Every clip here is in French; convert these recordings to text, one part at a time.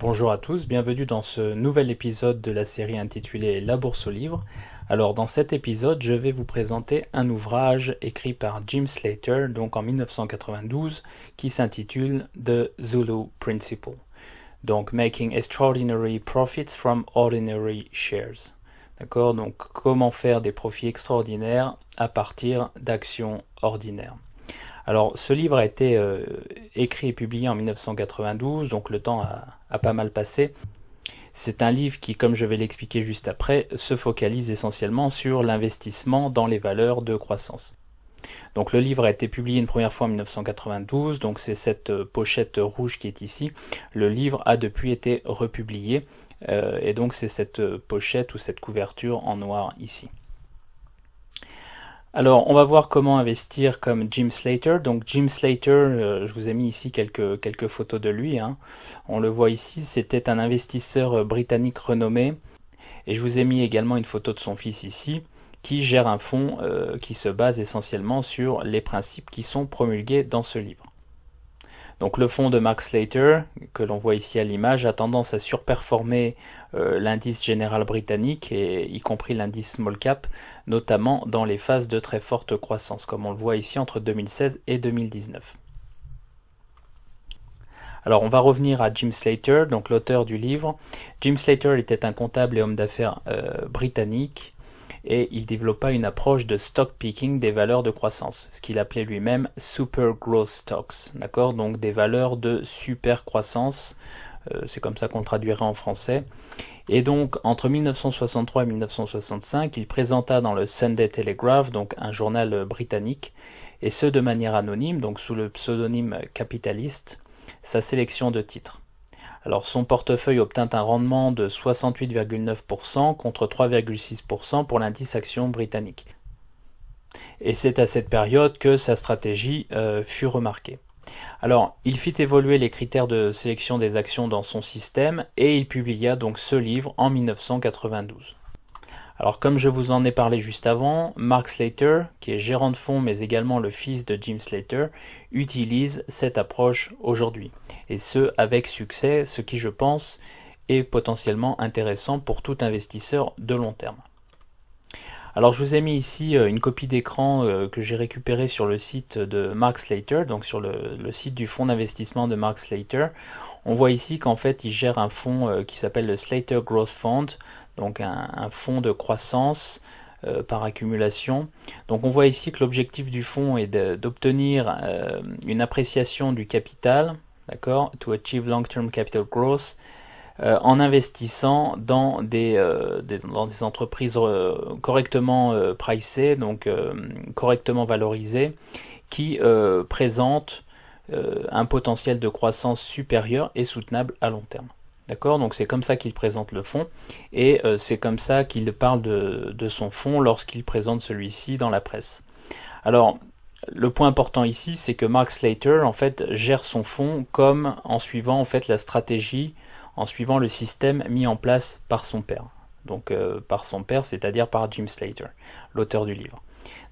Bonjour à tous, bienvenue dans ce nouvel épisode de la série intitulée La Bourse au Livre. Alors dans cet épisode, je vais vous présenter un ouvrage écrit par Jim Slater, donc en 1992, qui s'intitule The Zulu Principle, donc Making Extraordinary Profits from Ordinary Shares. D'accord, donc comment faire des profits extraordinaires à partir d'actions ordinaires. Alors ce livre a été euh, écrit et publié en 1992, donc le temps a, pas mal passé. C'est un livre qui, comme je vais l'expliquer juste après, se focalise essentiellement sur l'investissement dans les valeurs de croissance. Donc le livre a été publié une première fois en 1992, donc c'est cette euh, pochette rouge qui est ici. Le livre a depuis été republié, euh, et donc c'est cette pochette ou cette couverture en noir ici. Alors, on va voir comment investir comme Jim Slater. Donc, Jim Slater, euh, je vous ai mis ici quelques, quelques photos de lui. Hein. On le voit ici, c'était un investisseur euh, britannique renommé. Et je vous ai mis également une photo de son fils ici, qui gère un fonds euh, qui se base essentiellement sur les principes qui sont promulgués dans ce livre. Donc le fonds de Mark Slater, que l'on voit ici à l'image, a tendance à surperformer euh, l'indice général britannique et y compris l'indice small cap, notamment dans les phases de très forte croissance, comme on le voit ici entre 2016 et 2019. Alors on va revenir à Jim Slater, donc l'auteur du livre. Jim Slater était un comptable et homme d'affaires euh, britannique et il développa une approche de stock picking des valeurs de croissance, ce qu'il appelait lui-même super growth stocks, d'accord Donc des valeurs de super croissance euh, c'est comme ça qu'on traduirait en français. Et donc, entre 1963 et 1965, il présenta dans le Sunday Telegraph, donc un journal euh, britannique, et ce de manière anonyme, donc sous le pseudonyme capitaliste, sa sélection de titres. Alors son portefeuille obtint un rendement de 68,9% contre 3,6% pour l'indice action britannique. Et c'est à cette période que sa stratégie euh, fut remarquée. Alors, il fit évoluer les critères de sélection des actions dans son système et il publia donc ce livre en 1992. Alors, comme je vous en ai parlé juste avant, Mark Slater, qui est gérant de fonds mais également le fils de Jim Slater, utilise cette approche aujourd'hui. Et ce, avec succès, ce qui, je pense, est potentiellement intéressant pour tout investisseur de long terme. Alors je vous ai mis ici euh, une copie d'écran euh, que j'ai récupérée sur le site de Mark Slater, donc sur le, site du fonds d'investissement de Mark Slater. On voit ici qu'en fait il gère un fonds euh, qui s'appelle le Slater Growth Fund, donc un, fonds de croissance par accumulation. Donc on voit ici que l'objectif du fonds est d'obtenir une appréciation du capital, d'accord, to achieve long-term capital growth, euh, en investissant dans des, euh, entreprises euh, correctement pricées, donc correctement valorisées, qui présentent un potentiel de croissance supérieur et soutenable à long terme. D'accord Donc c'est comme ça qu'il présente le fonds et c'est comme ça qu'il parle de, de son fonds lorsqu'il présente celui-ci dans la presse. Alors le point important ici, c'est que Mark Slater en fait gère son fonds comme en suivant en fait la stratégie en suivant le système mis en place par son père. Donc euh, par son père, c'est-à-dire par Jim Slater, l'auteur du livre.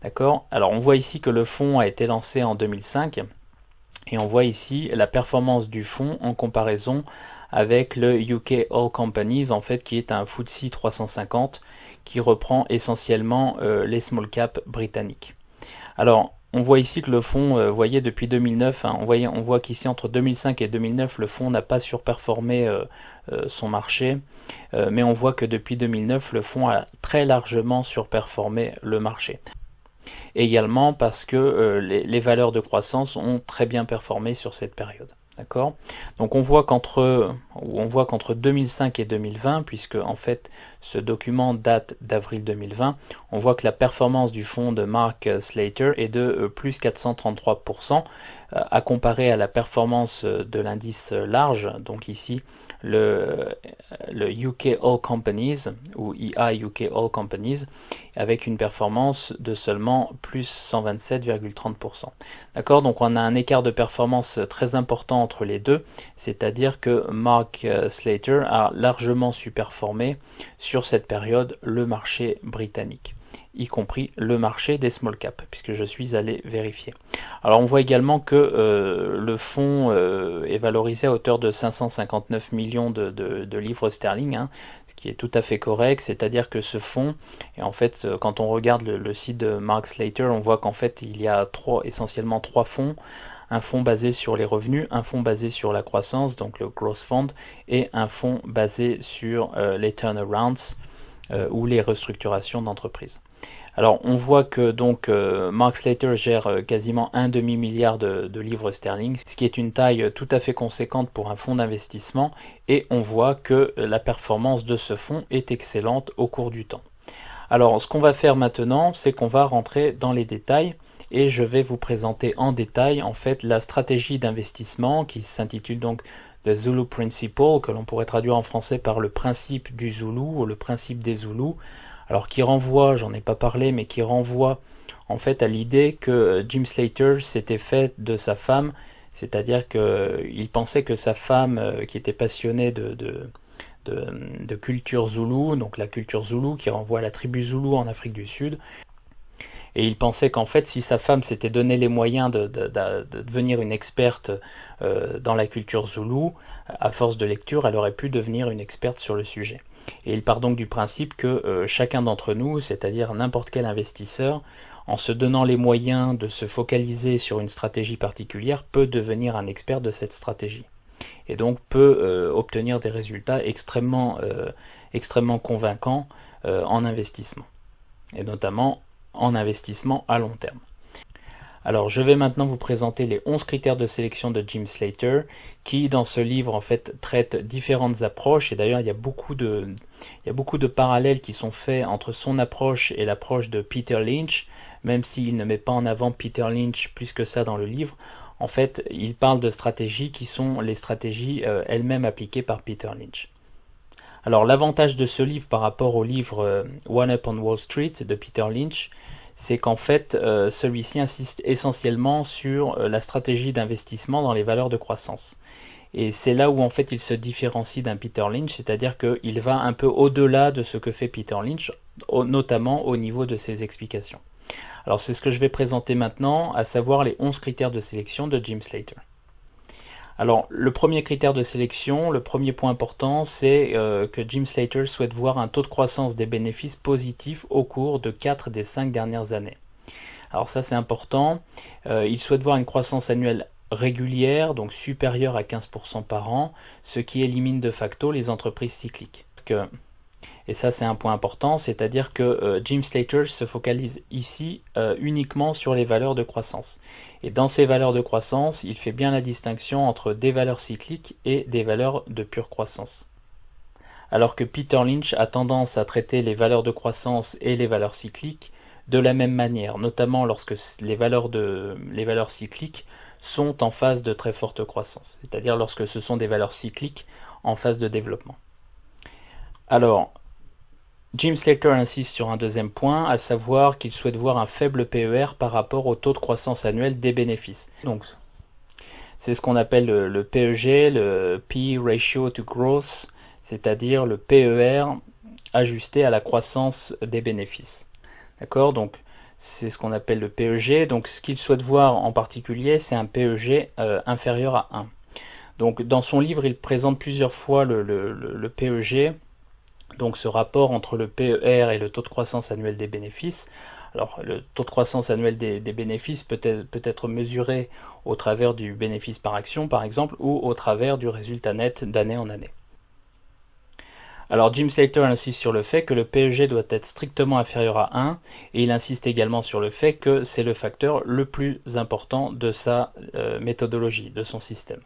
D'accord Alors on voit ici que le fonds a été lancé en 2005 et on voit ici la performance du fonds en comparaison avec le UK All Companies en fait qui est un FTSE 350 qui reprend essentiellement euh, les small caps britanniques. Alors on voit ici que le fonds, euh, voyez, depuis 2009, hein, on, on, voit qu'ici entre 2005 et 2009, le fonds n'a pas surperformé euh, euh, son marché, euh, mais on voit que depuis 2009, le fonds a très largement surperformé le marché. Également parce que les valeurs de croissance ont très bien performé sur cette période. D'accord Donc on voit qu'entre on voit qu'entre 2005 et 2020 puisque en fait ce document date d'avril 2020, on voit que la performance du fonds de Mark Slater est de euh, plus 433 euh, à comparer à la performance euh, de l'indice large donc ici le, euh, le, UK All Companies, ou ei UK All Companies, avec une performance de seulement plus 127,30%. D'accord Donc on a un écart de performance très important entre les deux, c'est-à-dire que Mark euh, Slater a largement superformé sur cette période le marché britannique y compris le marché des small caps, puisque je suis allé vérifier. Alors on voit également que euh, le fonds euh, est valorisé à hauteur de 559 millions de, livres sterling, hein, ce qui est tout à fait correct, c'est-à-dire que ce fonds, et en fait euh, quand on regarde le, site de Mark Slater, on voit qu'en fait il y a trois, essentiellement trois fonds un fonds basé sur les revenus, un fonds basé sur la croissance, donc le Growth Fund, et un fonds basé sur les turnarounds ou les restructurations d'entreprises. Alors on voit que donc euh, Mark Slater gère euh, quasiment un demi milliard de, livres sterling, ce qui est une taille euh, tout à fait conséquente pour un fonds d'investissement, et on voit que la performance de ce fonds est excellente au cours du temps. Alors ce qu'on va faire maintenant, c'est qu'on va rentrer dans les détails et je vais vous présenter en détail en fait la stratégie d'investissement qui s'intitule donc The Zulu Principle, que l'on pourrait traduire en français par le principe du Zulu ou le principe des Zoulous alors qui renvoie, j'en ai pas parlé, mais qui renvoie en fait à l'idée que euh, Jim Slater s'était fait de sa femme, c'est-à-dire qu'il euh, pensait que sa femme, euh, qui était passionnée de, de, de, culture zoulou, donc la culture zoulou qui renvoie à la tribu zoulou en Afrique du Sud, et il pensait qu'en fait, si sa femme s'était donné les moyens de, devenir une experte dans la culture zoulou, à force de lecture, elle aurait pu devenir une experte sur le sujet. Et il part donc du principe que euh, chacun d'entre nous, c'est-à-dire n'importe quel investisseur, en se donnant les moyens de se focaliser sur une stratégie particulière, peut devenir un expert de cette stratégie. Et donc peut euh, obtenir des résultats extrêmement, euh, extrêmement convaincants en investissement. Et notamment en investissement à long terme. Alors je vais maintenant vous présenter les 11 critères de sélection de Jim Slater qui dans ce livre en fait traite différentes approches et d'ailleurs il y a beaucoup de il y a beaucoup de parallèles qui sont faits entre son approche et l'approche de Peter Lynch même s'il ne met pas en avant Peter Lynch plus que ça dans le livre. En fait, il parle de stratégies qui sont les stratégies euh, elles-mêmes appliquées par Peter Lynch. Alors l'avantage de ce livre par rapport au livre euh, One Up on Wall Street de Peter Lynch, c'est qu'en fait, euh, celui-ci insiste essentiellement sur euh, la stratégie d'investissement dans les valeurs de croissance. Et c'est là où en fait il se différencie d'un Peter Lynch, c'est-à-dire qu'il va un peu au-delà de ce que fait Peter Lynch, notamment au niveau de ses explications. Alors c'est ce que je vais présenter maintenant, à savoir les 11 critères de sélection de Jim Slater. Alors, le premier critère de sélection, le premier point important, c'est euh, que Jim Slater souhaite voir un taux de croissance des bénéfices positif au cours de 4 des 5 dernières années. Alors ça, c'est important. Euh, il souhaite voir une croissance annuelle régulière, donc supérieure à 15% par an, ce qui élimine de facto les entreprises cycliques. Euh, et ça, c'est un point important, c'est-à-dire que euh, Jim Slater se focalise ici euh, uniquement sur les valeurs de croissance. Et dans ces valeurs de croissance, il fait bien la distinction entre des valeurs cycliques et des valeurs de pure croissance. Alors que Peter Lynch a tendance à traiter les valeurs de croissance et les valeurs cycliques de la même manière, notamment lorsque les valeurs cycliques sont en phase de très forte croissance, c'est-à-dire lorsque ce sont des valeurs cycliques en phase de développement. Alors, Jim Slater insiste sur un deuxième point, à savoir qu'il souhaite voir un faible PER par rapport au taux de croissance annuel des bénéfices. Donc, c'est ce qu'on appelle le, PEG, le P ratio to growth, c'est-à-dire le PER ajusté à la croissance des bénéfices. D'accord Donc, c'est ce qu'on appelle le PEG. Donc, ce qu'il souhaite voir en particulier, c'est un PEG euh, inférieur à 1. Donc, dans son livre, il présente plusieurs fois le PEG donc ce rapport entre le PER et le taux de croissance annuel des bénéfices. Alors le taux de croissance annuel des, bénéfices peut être, peut être, mesuré au travers du bénéfice par action par exemple ou au travers du résultat net d'année en année. Alors Jim Slater insiste sur le fait que le PEG doit être strictement inférieur à 1 et il insiste également sur le fait que c'est le facteur le plus important de sa euh, méthodologie, de son système.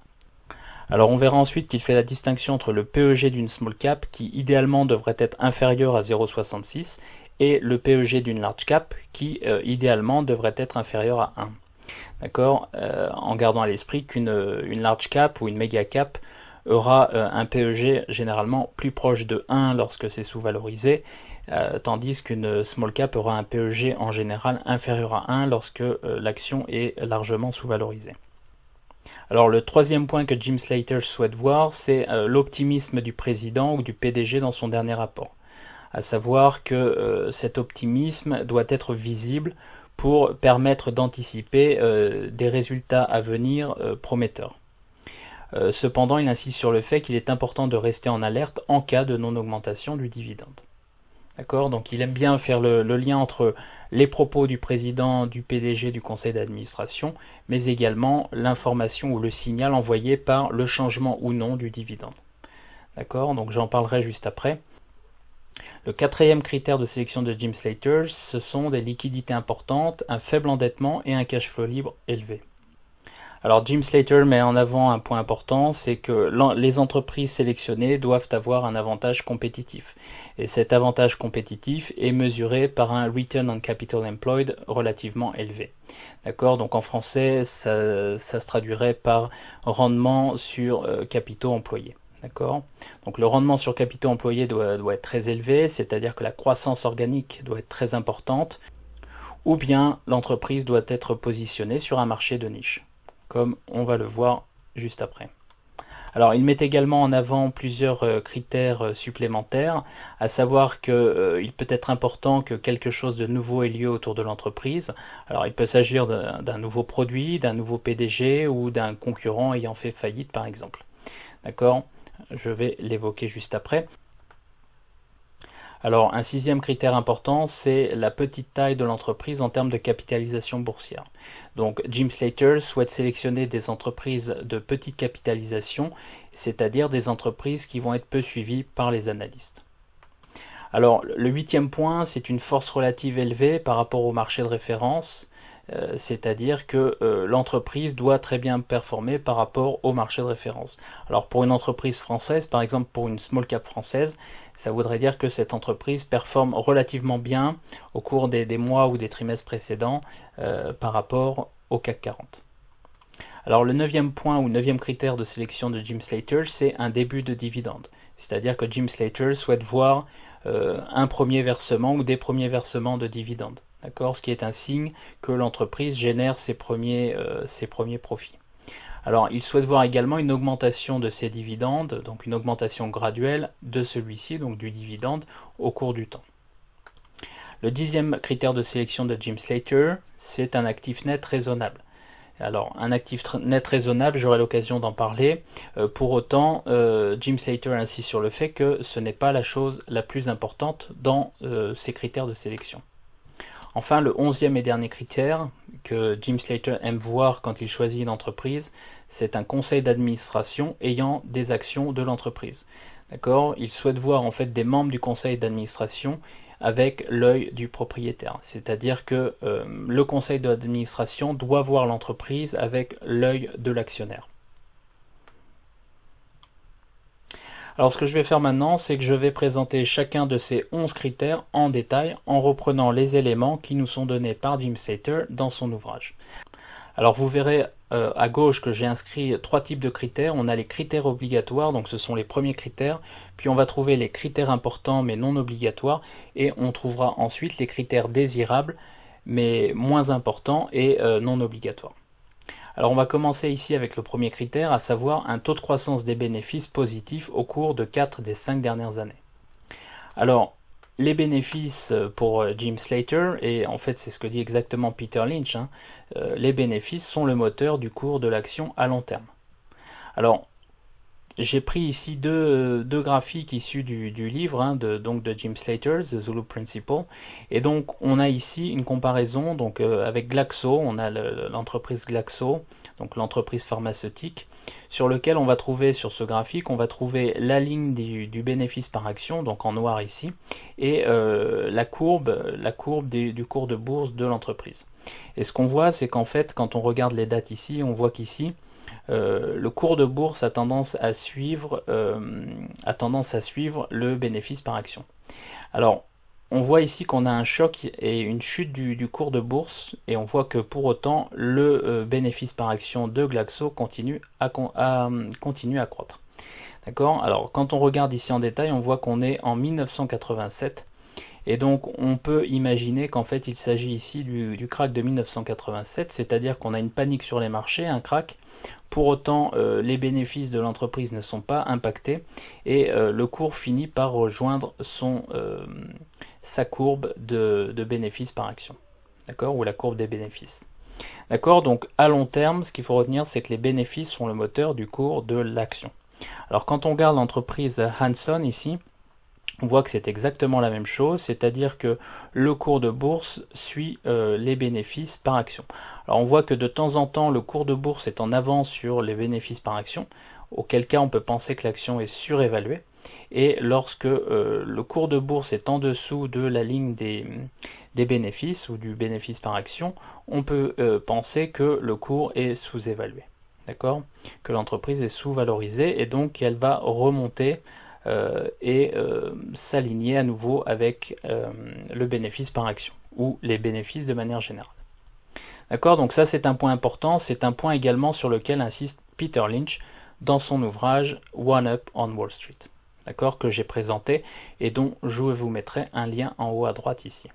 Alors on verra ensuite qu'il fait la distinction entre le PEG d'une small cap, qui idéalement devrait être inférieur à 0,66, et le PEG d'une large cap, qui euh, idéalement devrait être inférieur à 1. D'accord euh, En gardant à l'esprit qu'une euh, large cap ou une méga cap aura un PEG généralement plus proche de 1 lorsque c'est sous-valorisé, tandis qu'une small cap aura un PEG en général inférieur à 1 lorsque l'action est largement sous-valorisée. Alors le troisième point que Jim Slater souhaite voir, c'est euh, l'optimisme du président ou du PDG dans son dernier rapport. À savoir que euh, cet optimisme doit être visible pour permettre d'anticiper euh, des résultats à venir prometteurs. cependant, il insiste sur le fait qu'il est important de rester en alerte en cas de non-augmentation du dividende. D'accord Donc il aime bien faire le, lien entre les propos du président, du PDG, du conseil d'administration, mais également l'information ou le signal envoyé par le changement ou non du dividende. D'accord Donc j'en parlerai juste après. Le quatrième critère de sélection de Jim Slater, ce sont des liquidités importantes, un faible endettement et un cash flow libre élevé. Alors Jim Slater met en avant un point important, c'est que les entreprises sélectionnées doivent avoir un avantage compétitif. Et cet avantage compétitif est mesuré par un return on capital employed relativement élevé. D'accord Donc en français, ça, ça, se traduirait par rendement sur euh, capitaux employés. D'accord Donc le rendement sur capitaux employés doit, doit être très élevé, c'est-à-dire que la croissance organique doit être très importante, ou bien l'entreprise doit être positionnée sur un marché de niche comme on va le voir juste après. Alors, il met également en avant plusieurs euh, critères euh, supplémentaires, à savoir qu'il euh, peut être important que quelque chose de nouveau ait lieu autour de l'entreprise. Alors, il peut s'agir d'un nouveau produit, d'un nouveau PDG ou d'un concurrent ayant fait faillite, par exemple. D'accord Je vais l'évoquer juste après. Alors, un sixième critère important, c'est la petite taille de l'entreprise en termes de capitalisation boursière. Donc, Jim Slater souhaite sélectionner des entreprises de petite capitalisation, c'est-à-dire des entreprises qui vont être peu suivies par les analystes. Alors, le huitième point, c'est une force relative élevée par rapport au marché de référence. Euh, c'est-à-dire que euh, l'entreprise doit très bien performer par rapport au marché de référence. Alors pour une entreprise française, par exemple pour une small cap française, ça voudrait dire que cette entreprise performe relativement bien au cours des, mois ou des trimestres précédents euh, par rapport au CAC 40. Alors le neuvième point ou neuvième critère de sélection de Jim Slater, c'est un début de dividende. C'est-à-dire que Jim Slater souhaite voir un premier versement ou des premiers versements de dividendes. D'accord Ce qui est un signe que l'entreprise génère ses premiers, euh, ses premiers profits. Alors, il souhaite voir également une augmentation de ses dividendes, donc une augmentation graduelle de celui-ci, donc du dividende, au cours du temps. Le dixième critère de sélection de Jim Slater, c'est un actif net raisonnable. Alors, un actif net raisonnable, j'aurai l'occasion d'en parler. Euh, pour autant, euh, Jim Slater insiste sur le fait que ce n'est pas la chose la plus importante dans ses critères de sélection. Enfin, le onzième et dernier critère que Jim Slater aime voir quand il choisit une entreprise, c'est un conseil d'administration ayant des actions de l'entreprise. D'accord Il souhaite voir en fait des membres du conseil d'administration avec l'œil du propriétaire. C'est-à-dire que euh, le conseil d'administration doit voir l'entreprise avec l'œil de l'actionnaire. Alors ce que je vais faire maintenant, c'est que je vais présenter chacun de ces 11 critères en détail en reprenant les éléments qui nous sont donnés par Jim Sater dans son ouvrage. Alors vous verrez euh, à gauche que j'ai inscrit trois types de critères. On a les critères obligatoires, donc ce sont les premiers critères. Puis on va trouver les critères importants mais non obligatoires. Et on trouvera ensuite les critères désirables mais moins importants et euh, non obligatoires. Alors on va commencer ici avec le premier critère, à savoir un taux de croissance des bénéfices positifs au cours de 4 des 5 dernières années. Alors les bénéfices euh, pour euh, Jim Slater, et en fait c'est ce que dit exactement Peter Lynch, hein, euh, les bénéfices sont le moteur du cours de l'action à long terme. Alors j'ai pris ici deux, graphiques issus du, livre hein, de, donc de Jim Slater, The Zulu Principle. Et donc on a ici une comparaison donc, euh, avec Glaxo, on a l'entreprise Glaxo, donc l'entreprise pharmaceutique, sur lequel on va trouver sur ce graphique, on va trouver la ligne du, bénéfice par action, donc en noir ici, et euh, la courbe, du cours de bourse de l'entreprise. Et ce qu'on voit, c'est qu'en fait, quand on regarde les dates ici, on voit qu'ici, euh, le cours de bourse a tendance à suivre, euh, tendance à suivre le bénéfice par action. Alors, on voit ici qu'on a un choc et une chute du, cours de bourse et on voit que pour autant le euh, bénéfice par action de Glaxo continue à, à, continue à croître. D'accord Alors quand on regarde ici en détail, on voit qu'on est en 1987 et donc on peut imaginer qu'en fait il s'agit ici du, du crack de 1987, c'est-à-dire qu'on a une panique sur les marchés, un crack. Pour autant, euh, les bénéfices de l'entreprise ne sont pas impactés et euh, le cours finit par rejoindre euh, sa courbe de, de bénéfices par action, d'accord, ou la courbe des bénéfices. D'accord Donc à long terme, ce qu'il faut retenir, c'est que les bénéfices sont le moteur du cours de l'action. Alors quand on regarde l'entreprise Hanson ici, on voit que c'est exactement la même chose, c'est-à-dire que le cours de bourse suit euh, les bénéfices par action. Alors on voit que de temps en temps le cours de bourse est en avance sur les bénéfices par action, auquel cas on peut penser que l'action est surévaluée. Et lorsque euh, le cours de bourse est en dessous de la ligne des, bénéfices ou du bénéfice par action, on peut euh, penser que le cours est sous-évalué. D'accord Que l'entreprise est sous-valorisée et donc elle va remonter euh, et euh, s'aligner à nouveau avec euh, le bénéfice par action ou les bénéfices de manière générale. D'accord Donc ça c'est un point important, c'est un point également sur lequel insiste Peter Lynch dans son ouvrage One Up on Wall Street. D'accord Que j'ai présenté et dont je vous mettrai un lien en haut à droite ici.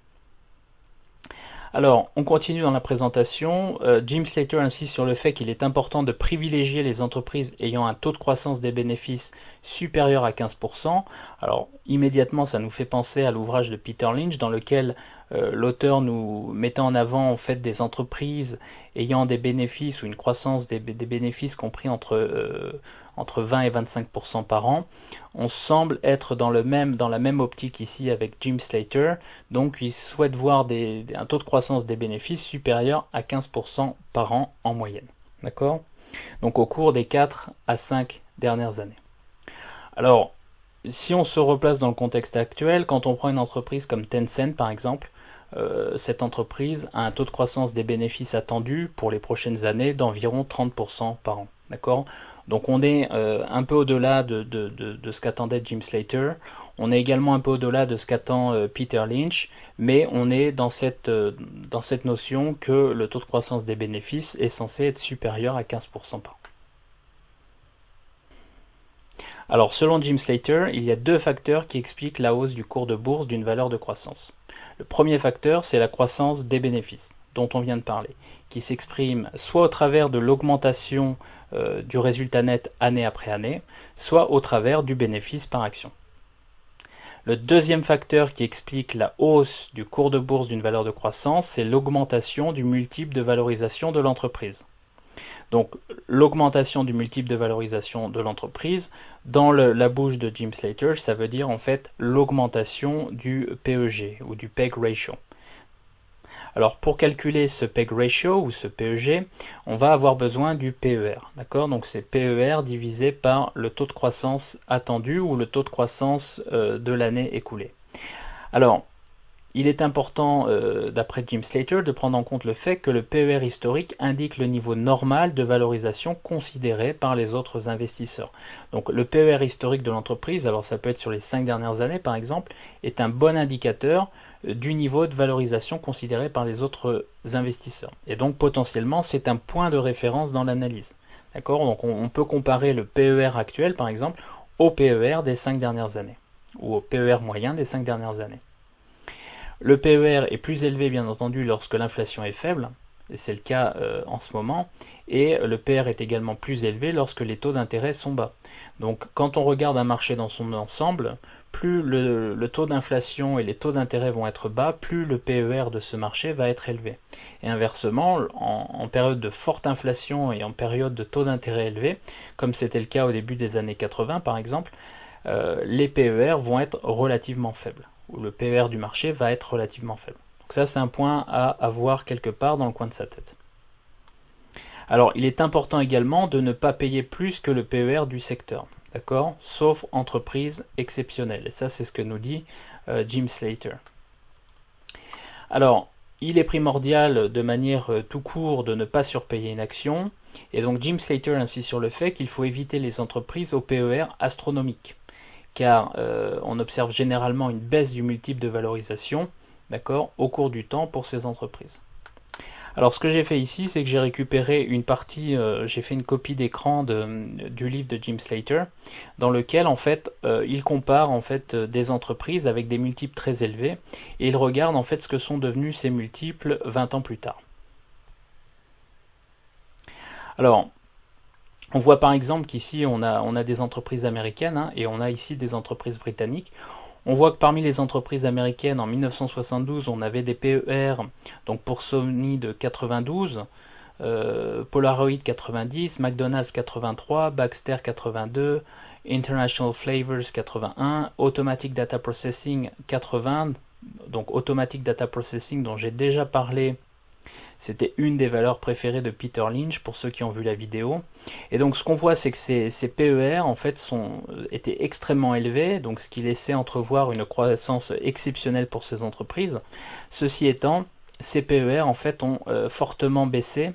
Alors, on continue dans la présentation. Euh, Jim Slater insiste sur le fait qu'il est important de privilégier les entreprises ayant un taux de croissance des bénéfices supérieur à 15%. Alors, immédiatement, ça nous fait penser à l'ouvrage de Peter Lynch dans lequel euh, l'auteur nous mettait en avant en fait des entreprises ayant des bénéfices ou une croissance des, bénéfices compris entre euh, entre 20 et 25% par an. On semble être dans, le même, dans la même optique ici avec Jim Slater, donc il souhaite voir un taux de croissance des bénéfices supérieur à 15% par an en moyenne. D'accord Donc au cours des 4 à 5 dernières années. Alors, si on se replace dans le contexte actuel, quand on prend une entreprise comme Tencent par exemple, euh, cette entreprise a un taux de croissance des bénéfices attendus pour les prochaines années d'environ 30% par an. D'accord donc on est euh, un peu au-delà de, ce qu'attendait Jim Slater. On est également un peu au-delà de ce qu'attend euh, Peter Lynch, mais on est dans cette, euh, dans cette notion que le taux de croissance des bénéfices est censé être supérieur à 15% par an. Alors selon Jim Slater, il y a deux facteurs qui expliquent la hausse du cours de bourse d'une valeur de croissance. Le premier facteur, c'est la croissance des bénéfices, dont on vient de parler, qui s'exprime soit au travers de l'augmentation euh, du résultat net année après année, soit au travers du bénéfice par action. Le deuxième facteur qui explique la hausse du cours de bourse d'une valeur de croissance, c'est l'augmentation du multiple de valorisation de l'entreprise. Donc l'augmentation du multiple de valorisation de l'entreprise, dans la bouche de Jim Slater, ça veut dire en fait l'augmentation du PEG ou du PEG ratio. Alors pour calculer ce PEG ratio ou ce PEG, on va avoir besoin du PER. D'accord Donc c'est PER divisé par le taux de croissance attendu ou le taux de croissance euh, de l'année écoulée. Alors il est important, euh, d'après Jim Slater, de prendre en compte le fait que le PER historique indique le niveau normal de valorisation considéré par les autres investisseurs. Donc le PER historique de l'entreprise, alors ça peut être sur les cinq dernières années par exemple, est un bon indicateur euh, du niveau de valorisation considéré par les autres investisseurs. Et donc potentiellement c'est un point de référence dans l'analyse. D'accord Donc on, peut comparer le PER actuel par exemple au PER des cinq dernières années ou au PER moyen des cinq dernières années. Le PER est plus élevé bien entendu lorsque l'inflation est faible, et c'est le cas euh, en ce moment, et le PER est également plus élevé lorsque les taux d'intérêt sont bas. Donc quand on regarde un marché dans son ensemble, plus le, taux d'inflation et les taux d'intérêt vont être bas, plus le PER de ce marché va être élevé. Et inversement, en, période de forte inflation et en période de taux d'intérêt élevé, comme c'était le cas au début des années 80 par exemple, euh, les PER vont être relativement faibles où le PER du marché va être relativement faible. Donc ça, c'est un point à avoir quelque part dans le coin de sa tête. Alors, il est important également de ne pas payer plus que le PER du secteur, d'accord Sauf entreprise exceptionnelle. Et ça, c'est ce que nous dit euh, Jim Slater. Alors, il est primordial de manière euh, tout court de ne pas surpayer une action. Et donc, Jim Slater insiste sur le fait qu'il faut éviter les entreprises au PER astronomique car euh, on observe généralement une baisse du multiple de valorisation d'accord, au cours du temps pour ces entreprises. Alors ce que j'ai fait ici, c'est que j'ai récupéré une partie, euh, j'ai fait une copie d'écran du livre de Jim Slater, dans lequel en fait euh, il compare en fait des entreprises avec des multiples très élevés et il regarde en fait ce que sont devenus ces multiples 20 ans plus tard. Alors on voit par exemple qu'ici, on a, on a, des entreprises américaines hein, et on a ici des entreprises britanniques. On voit que parmi les entreprises américaines, en 1972, on avait des PER, donc pour Sony de 92, euh, Polaroid 90, McDonald's 83, Baxter 82, International Flavors 81, Automatic Data Processing 80, donc Automatic Data Processing dont j'ai déjà parlé c'était une des valeurs préférées de Peter Lynch pour ceux qui ont vu la vidéo. Et donc ce qu'on voit, c'est que ces, PER en fait euh, étaient extrêmement élevés, donc ce qui laissait entrevoir une croissance exceptionnelle pour ces entreprises. Ceci étant, ces PER en fait ont euh, fortement baissé.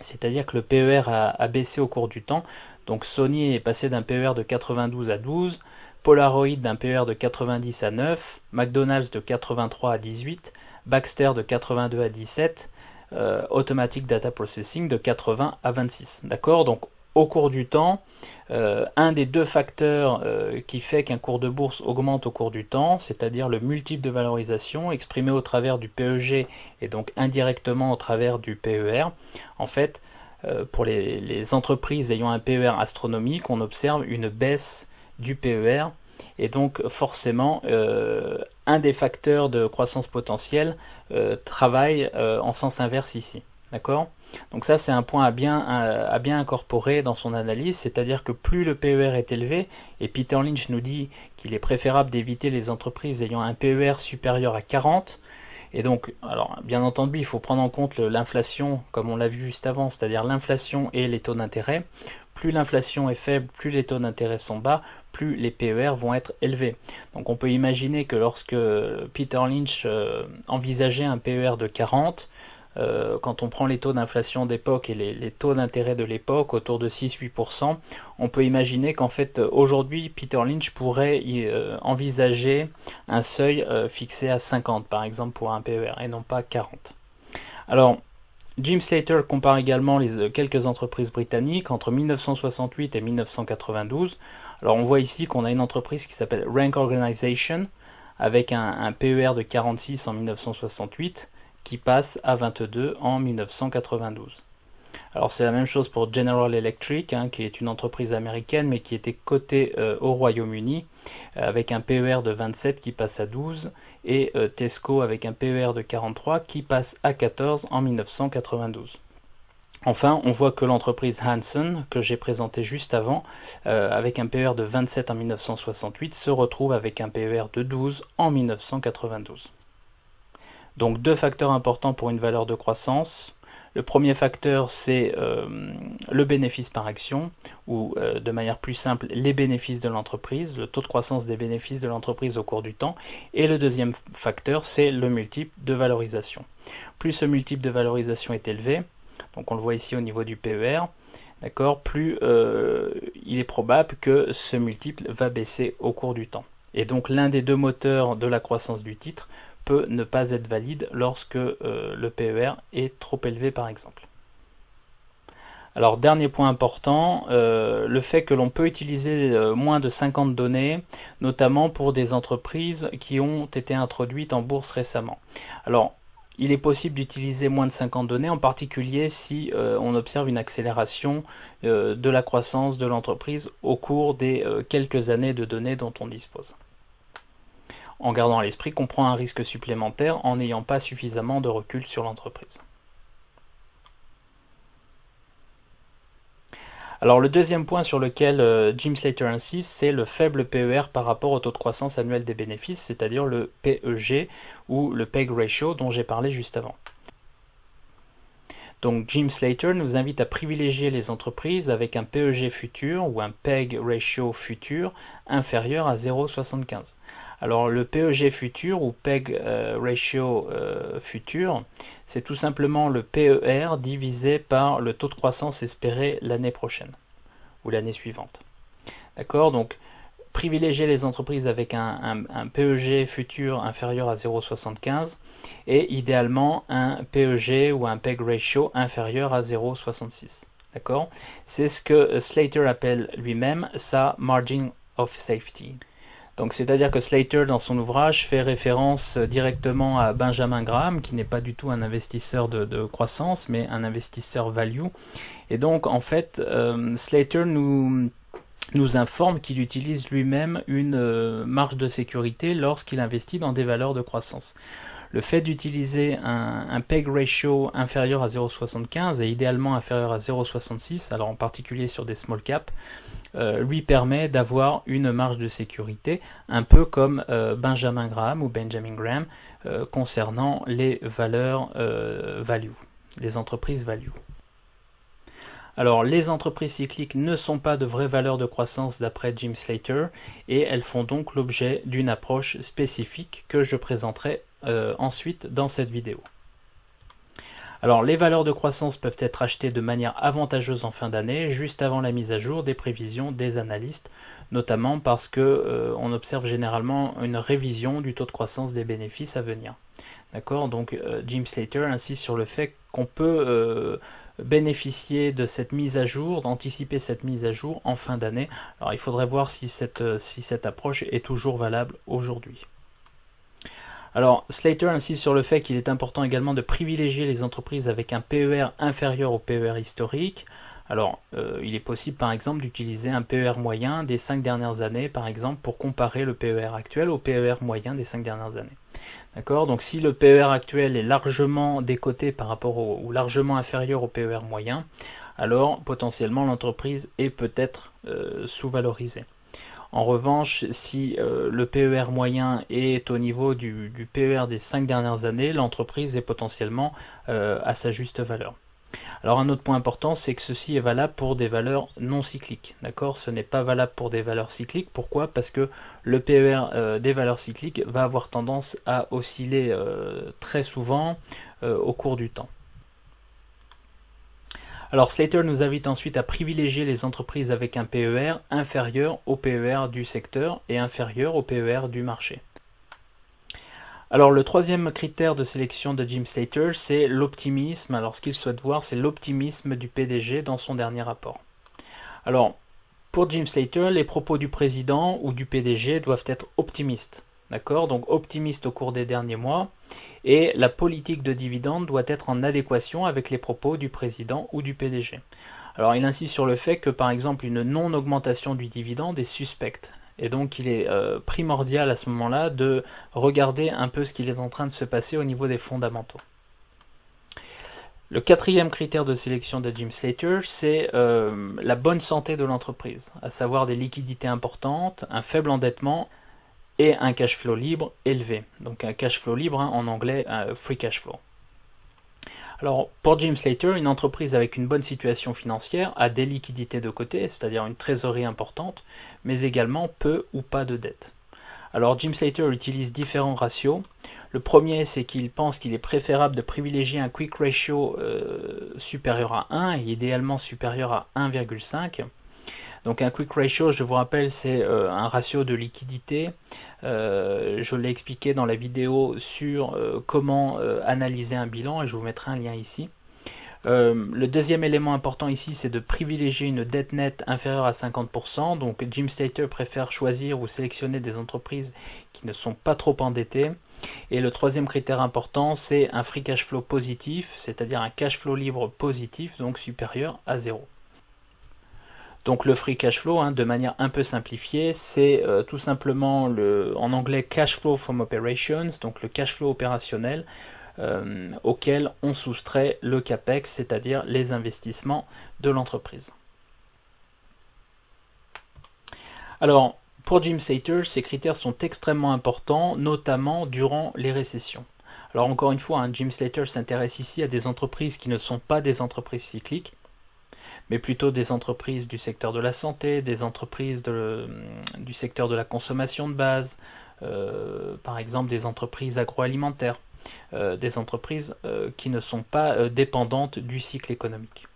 C'est-à-dire que le PER a, a baissé au cours du temps. Donc Sony est passé d'un PER de 92 à 12, Polaroid d'un PER de 90 à 9, McDonald's de 83 à 18, Baxter de 82 à 17, euh, Automatic Data Processing de 80 à 26. D'accord Donc au cours du temps, euh, un des deux facteurs euh, qui fait qu'un cours de bourse augmente au cours du temps, c'est-à-dire le multiple de valorisation exprimé au travers du PEG et donc indirectement au travers du PER, en fait, pour les, les entreprises ayant un PER astronomique, on observe une baisse du PER et donc forcément, euh, un des facteurs de croissance potentielle euh, travaille euh, en sens inverse ici. D'accord Donc ça c'est un point à bien, à bien incorporer dans son analyse, c'est-à-dire que plus le PER est élevé, et Peter Lynch nous dit qu'il est préférable d'éviter les entreprises ayant un PER supérieur à 40, et donc, alors bien entendu, il faut prendre en compte l'inflation, comme on l'a vu juste avant, c'est-à-dire l'inflation et les taux d'intérêt. Plus l'inflation est faible, plus les taux d'intérêt sont bas, plus les PER vont être élevés. Donc on peut imaginer que lorsque Peter Lynch euh, envisageait un PER de 40, euh, quand on prend les taux d'inflation d'époque et les, taux d'intérêt de l'époque, autour de 6-8%, on peut imaginer qu'en fait euh, aujourd'hui, Peter Lynch pourrait envisager un seuil fixé à 50 par exemple pour un PER et non pas 40. Alors, Jim Slater compare également les, quelques entreprises britanniques entre 1968 et 1992 alors on voit ici qu'on a une entreprise qui s'appelle Rank Organization avec un, PER de 46 en 1968 qui passe à 22 en 1992. Alors c'est la même chose pour General Electric, hein, qui est une entreprise américaine mais qui était cotée euh, au Royaume-Uni, euh, avec un PER de 27 qui passe à 12, et euh, Tesco avec un PER de 43 qui passe à 14 en 1992. Enfin, on voit que l'entreprise Hansen, que j'ai présentée juste avant, euh, avec un PER de 27 en 1968, se retrouve avec un PER de 12 en 1992. Donc deux facteurs importants pour une valeur de croissance. Le premier facteur, c'est euh, le bénéfice par action, ou euh, de manière plus simple, les bénéfices de l'entreprise, le taux de croissance des bénéfices de l'entreprise au cours du temps. Et le deuxième facteur, c'est le multiple de valorisation. Plus ce multiple de valorisation est élevé, donc on le voit ici au niveau du PER, d'accord, plus euh, il est probable que ce multiple va baisser au cours du temps. Et donc l'un des deux moteurs de la croissance du titre peut ne pas être valide lorsque euh, le PER est trop élevé par exemple. Alors dernier point important, euh, le fait que l'on peut utiliser moins de 50 données, notamment pour des entreprises qui ont été introduites en bourse récemment. Alors il est possible d'utiliser moins de 50 données, en particulier si euh, on observe une accélération euh, de la croissance de l'entreprise au cours des euh, quelques années de données dont on dispose. En gardant à l'esprit qu'on prend un risque supplémentaire en n'ayant pas suffisamment de recul sur l'entreprise. Alors le deuxième point sur lequel euh, Jim Slater insiste, c'est le faible PER par rapport au taux de croissance annuel des bénéfices, c'est-à-dire le PEG ou le PEG ratio dont j'ai parlé juste avant. Donc Jim Slater nous invite à privilégier les entreprises avec un PEG futur ou un PEG ratio futur inférieur à 0,75. Alors le PEG futur ou PEG euh, ratio euh, futur, c'est tout simplement le PER divisé par le taux de croissance espéré l'année prochaine ou l'année suivante. D'accord Donc privilégier les entreprises avec un, PEG futur inférieur à 0,75 et idéalement un PEG ou un PEG ratio inférieur à 0,66. D'accord C'est ce que Slater appelle lui-même sa margin of safety. Donc c'est-à-dire que Slater dans son ouvrage fait référence directement à Benjamin Graham qui n'est pas du tout un investisseur de, croissance mais un investisseur value. Et donc en fait euh, Slater nous nous informe qu'il utilise lui-même une euh, marge de sécurité lorsqu'il investit dans des valeurs de croissance. Le fait d'utiliser un, PEG ratio inférieur à 0,75 et idéalement inférieur à 0,66, alors en particulier sur des small caps, euh, lui permet d'avoir une marge de sécurité, un peu comme euh, Benjamin Graham ou Benjamin Graham concernant les valeurs value, les entreprises value. Alors, les entreprises cycliques ne sont pas de vraies valeurs de croissance d'après Jim Slater et elles font donc l'objet d'une approche spécifique que je présenterai euh, ensuite dans cette vidéo. Alors les valeurs de croissance peuvent être achetées de manière avantageuse en fin d'année, juste avant la mise à jour des prévisions des analystes, notamment parce que euh, observe généralement une révision du taux de croissance des bénéfices à venir. D'accord Donc euh, Jim Slater insiste sur le fait qu'on peut euh, bénéficier de cette mise à jour, d'anticiper cette mise à jour en fin d'année. Alors il faudrait voir si cette, euh, si cette approche est toujours valable aujourd'hui. Alors, Slater insiste sur le fait qu'il est important également de privilégier les entreprises avec un PER inférieur au PER historique. Alors, il est possible par exemple d'utiliser un PER moyen des 5 dernières années, par exemple, pour comparer le PER actuel au PER moyen des 5 dernières années. D'accord Donc si le PER actuel est largement décoté par rapport au, ou largement inférieur au PER moyen, alors potentiellement l'entreprise est peut-être euh, sous-valorisée. En revanche, si euh, le PER moyen est au niveau du, PER des cinq dernières années, l'entreprise est potentiellement euh, à sa juste valeur. Alors un autre point important, c'est que ceci est valable pour des valeurs non cycliques. D'accord Ce n'est pas valable pour des valeurs cycliques. Pourquoi Parce que le PER euh, des valeurs cycliques va avoir tendance à osciller euh, très souvent euh, au cours du temps. Alors Slater nous invite ensuite à privilégier les entreprises avec un PER inférieur au PER du secteur et inférieur au PER du marché. Alors le troisième critère de sélection de Jim Slater, c'est l'optimisme. Alors ce qu'il souhaite voir, c'est l'optimisme du PDG dans son dernier rapport. Alors pour Jim Slater, les propos du président ou du PDG doivent être optimistes. D'accord Donc optimiste au cours des derniers mois. Et la politique de dividende doit être en adéquation avec les propos du président ou du PDG. Alors il insiste sur le fait que par exemple une non-augmentation du dividende est suspecte. Et donc il est euh, primordial à ce moment-là de regarder un peu ce qu'il est en train de se passer au niveau des fondamentaux. Le quatrième critère de sélection de Jim Slater, c'est euh, la bonne santé de l'entreprise, à savoir des liquidités importantes, un faible endettement et un cash flow libre élevé. Donc un cash flow libre hein, en anglais, un euh, free cash flow. Alors, pour Jim Slater, une entreprise avec une bonne situation financière a des liquidités de côté, c'est-à-dire une trésorerie importante, mais également peu ou pas de dettes. Alors, Jim Slater utilise différents ratios. Le premier, c'est qu'il pense qu'il est préférable de privilégier un quick ratio euh, supérieur à 1 et idéalement supérieur à 1,5. Donc un quick ratio, je vous rappelle, c'est euh, un ratio de liquidité. Euh, je l'ai expliqué dans la vidéo sur euh, comment analyser un bilan et je vous mettrai un lien ici. le deuxième élément important ici, c'est de privilégier une dette nette inférieure à 50%. Donc Jim Stater préfère choisir ou sélectionner des entreprises qui ne sont pas trop endettées. Et le troisième critère important, c'est un free cash flow positif, c'est-à-dire un cash flow libre positif, donc supérieur à zéro. Donc le free cash flow, hein, de manière un peu simplifiée, c'est euh, tout simplement le, en anglais cash flow from operations, donc le cash flow opérationnel euh, auquel on soustrait le capex, c'est-à-dire les investissements de l'entreprise. Alors pour Jim Slater, ces critères sont extrêmement importants, notamment durant les récessions. Alors encore une fois, hein, Jim Slater s'intéresse ici à des entreprises qui ne sont pas des entreprises cycliques, mais plutôt des entreprises du secteur de la santé, des entreprises du secteur de la consommation de base, euh, par exemple des entreprises agroalimentaires, euh, des entreprises euh, qui ne sont pas dépendantes du cycle économique.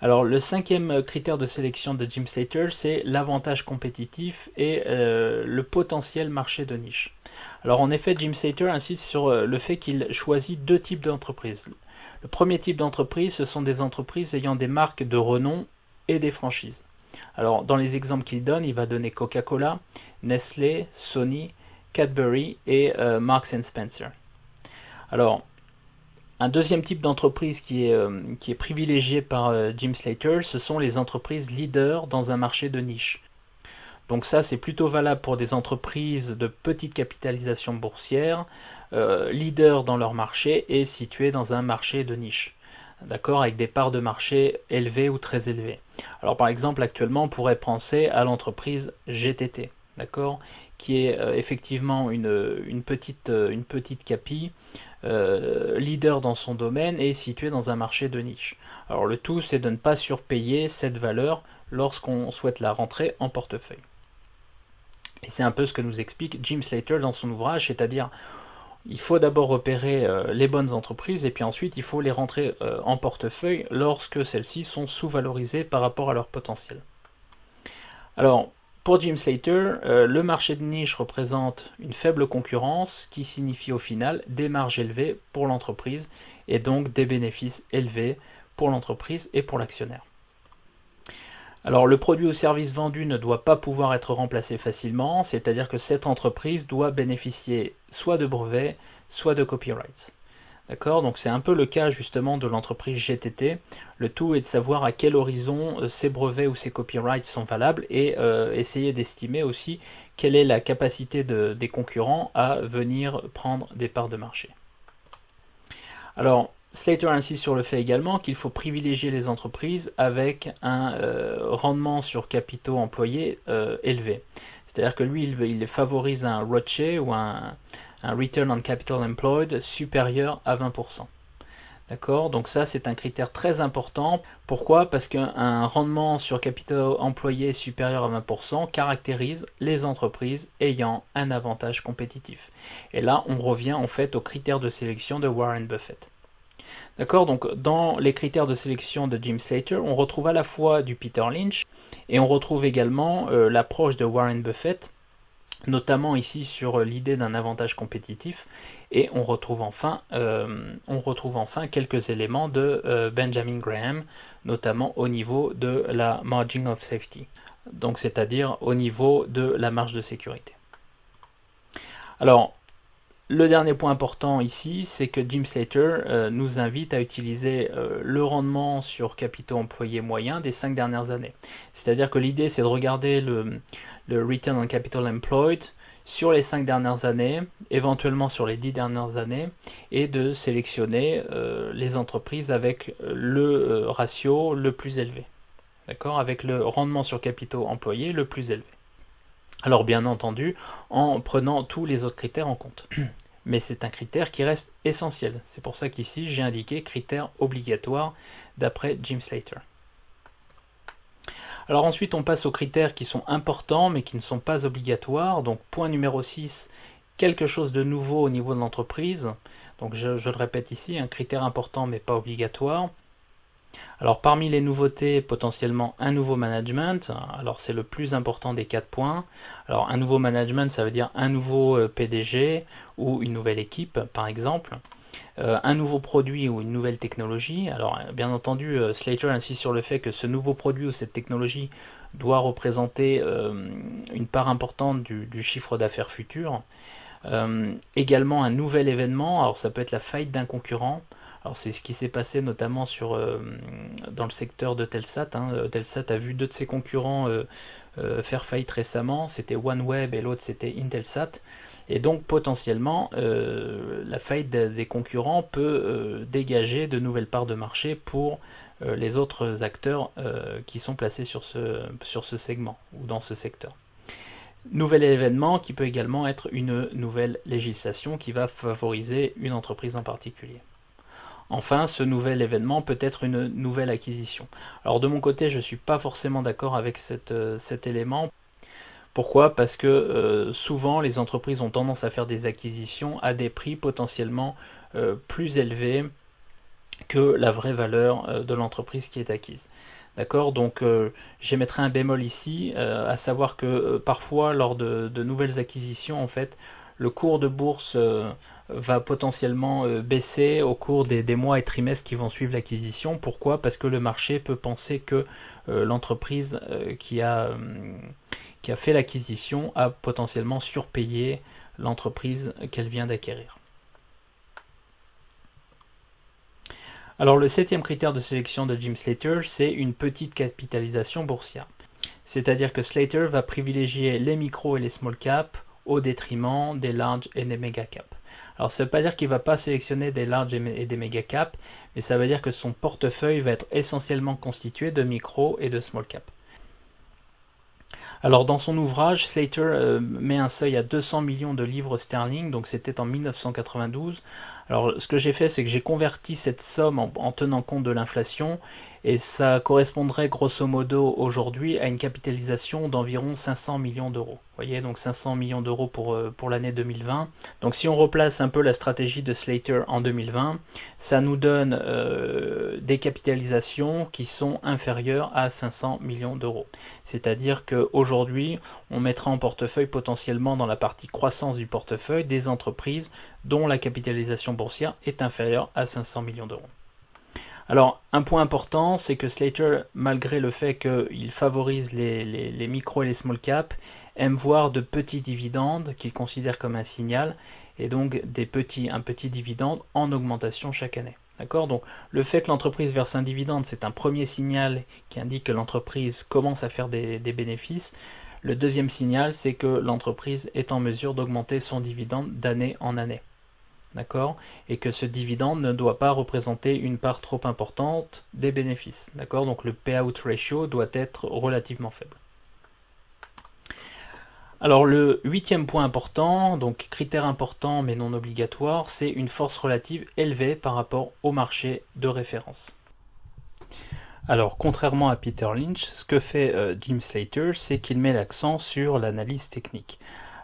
Alors le cinquième critère de sélection de Jim Sater, c'est l'avantage compétitif et le potentiel marché de niche. Alors en effet, Jim Sater insiste sur le fait qu'il choisit deux types d'entreprises. Le premier type d'entreprise, ce sont des entreprises ayant des marques de renom et des franchises. Alors, dans les exemples qu'il donne, il va donner Coca-Cola, Nestlé, Sony, Cadbury et euh, Marks Spencer. Alors, un deuxième type d'entreprise qui est, euh, privilégié par euh, Jim Slater, ce sont les entreprises leaders dans un marché de niche. Donc ça, c'est plutôt valable pour des entreprises de petite capitalisation boursière, euh, leader dans leur marché et situées dans un marché de niche. D'accord Avec des parts de marché élevées ou très élevées. Alors par exemple, actuellement, on pourrait penser à l'entreprise GTT, d'accord Qui est euh, effectivement une, petite, euh, une capi, leader dans son domaine et située dans un marché de niche. Alors le tout, c'est de ne pas surpayer cette valeur lorsqu'on souhaite la rentrer en portefeuille. Et c'est un peu ce que nous explique Jim Slater dans son ouvrage, c'est-à-dire il faut d'abord repérer euh, les bonnes entreprises et puis ensuite il faut les rentrer euh, en portefeuille lorsque celles-ci sont sous-valorisées par rapport à leur potentiel. Alors, pour Jim Slater, euh, le marché de niche représente une faible concurrence qui signifie au final des marges élevées pour l'entreprise et donc des bénéfices élevés pour l'entreprise et pour l'actionnaire. Alors le produit ou service vendu ne doit pas pouvoir être remplacé facilement, c'est-à-dire que cette entreprise doit bénéficier soit de brevets, soit de copyrights. D'accord Donc c'est un peu le cas justement de l'entreprise GTT. Le tout est de savoir à quel horizon euh, ces brevets ou ces copyrights sont valables et euh, essayer d'estimer aussi quelle est la capacité des concurrents à venir prendre des parts de marché. Alors Slater insiste sur le fait également qu'il faut privilégier les entreprises avec un euh, rendement sur capitaux employés euh, élevé. C'est-à-dire que lui, il, favorise un ROCE ou un, un, Return on Capital Employed supérieur à 20%. D'accord Donc ça, c'est un critère très important. Pourquoi Parce qu'un rendement sur capitaux employés supérieur à 20% caractérise les entreprises ayant un avantage compétitif. Et là, on revient en fait aux critères de sélection de Warren Buffett. D'accord Donc dans les critères de sélection de Jim Sater, on retrouve à la fois du Peter Lynch et on retrouve également euh, l'approche de Warren Buffett, notamment ici sur euh, l'idée d'un avantage compétitif et on retrouve enfin, euh, quelques éléments de Benjamin Graham, notamment au niveau de la margin of safety, donc c'est-à-dire au niveau de la marge de sécurité. Alors, le dernier point important ici, c'est que Jim Slater euh, nous invite à utiliser euh, le rendement sur capitaux employés moyen des cinq dernières années. C'est-à-dire que l'idée, c'est de regarder le, le, return on capital employed sur les cinq dernières années, éventuellement sur les dix dernières années, et de sélectionner euh, les entreprises avec le ratio le plus élevé. D'accord Avec le rendement sur capitaux employés le plus élevé. Alors bien entendu, en prenant tous les autres critères en compte. Mais c'est un critère qui reste essentiel. C'est pour ça qu'ici, j'ai indiqué critère obligatoire d'après Jim Slater. Alors ensuite, on passe aux critères qui sont importants mais qui ne sont pas obligatoires. Donc point numéro 6, quelque chose de nouveau au niveau de l'entreprise. Donc je, je, le répète ici, un critère important mais pas obligatoire. Alors parmi les nouveautés, potentiellement un nouveau management. Alors c'est le plus important des quatre points. Alors un nouveau management, ça veut dire un nouveau euh, PDG ou une nouvelle équipe, par exemple. Euh, un nouveau produit ou une nouvelle technologie. Alors bien entendu, euh, Slater insiste sur le fait que ce nouveau produit ou cette technologie doit représenter une part importante du, chiffre d'affaires futur. également un nouvel événement, alors ça peut être la faillite d'un concurrent, alors c'est ce qui s'est passé notamment euh, dans le secteur de Telsat. Hein. Euh, Telsat a vu deux de ses concurrents euh, faire faillite récemment. C'était OneWeb et l'autre c'était Intelsat. Et donc potentiellement, la faillite des concurrents peut dégager de nouvelles parts de marché pour les autres acteurs qui sont placés sur sur ce segment ou dans ce secteur. Nouvel événement qui peut également être une nouvelle législation qui va favoriser une entreprise en particulier. Enfin, ce nouvel événement peut être une nouvelle acquisition. Alors de mon côté, je ne suis pas forcément d'accord avec euh, cet élément. Pourquoi Parce que euh, souvent les entreprises ont tendance à faire des acquisitions à des prix potentiellement euh, plus élevés que la vraie valeur de l'entreprise qui est acquise. D'accord Donc j'émettrai un bémol ici, à savoir que parfois lors de, de, nouvelles acquisitions, en fait, le cours de bourse va potentiellement euh, baisser au cours des, mois et trimestres qui vont suivre l'acquisition. Pourquoi Parce que le marché peut penser que euh, l'entreprise euh, qui, a, qui a fait l'acquisition a potentiellement surpayé l'entreprise qu'elle vient d'acquérir. Alors le septième critère de sélection de Jim Slater, c'est une petite capitalisation boursière. C'est-à-dire que Slater va privilégier les micros et les small caps au détriment des large et des méga caps. Alors ça ne veut pas dire qu'il va pas sélectionner des large et des méga caps, mais ça veut dire que son portefeuille va être essentiellement constitué de micro et de small cap. Alors dans son ouvrage, Slater euh, met un seuil à 200 millions de livres sterling, donc c'était en 1992. Alors ce que j'ai fait, c'est que j'ai converti cette somme en, tenant compte de l'inflation et ça correspondrait grosso modo aujourd'hui à une capitalisation d'environ 500 millions d'euros. Vous voyez, donc 500 millions d'euros pour, euh, pour l'année 2020. Donc si on replace un peu la stratégie de Slater en 2020, ça nous donne euh, des capitalisations qui sont inférieures à 500 millions d'euros. C'est-à-dire qu'aujourd'hui, on mettra en portefeuille potentiellement dans la partie croissance du portefeuille des entreprises dont la capitalisation boursière est inférieure à 500 millions d'euros. Alors, un point important, c'est que Slater, malgré le fait qu'il favorise les, micros et les small caps, aime voir de petits dividendes qu'il considère comme un signal, et donc des petits, un petit dividende en augmentation chaque année. D'accord Donc, le fait que l'entreprise verse un dividende, c'est un premier signal qui indique que l'entreprise commence à faire des bénéfices. Le deuxième signal, c'est que l'entreprise est en mesure d'augmenter son dividende d'année en année. Et que ce dividende ne doit pas représenter une part trop importante des bénéfices, Donc le payout ratio doit être relativement faible. Alors le huitième point important, donc critère important mais non obligatoire, c'est une force relative élevée par rapport au marché de référence. Alors, contrairement à Peter Lynch, ce que fait euh, Jim Slater, c'est qu'il met l'accent sur l'analyse technique.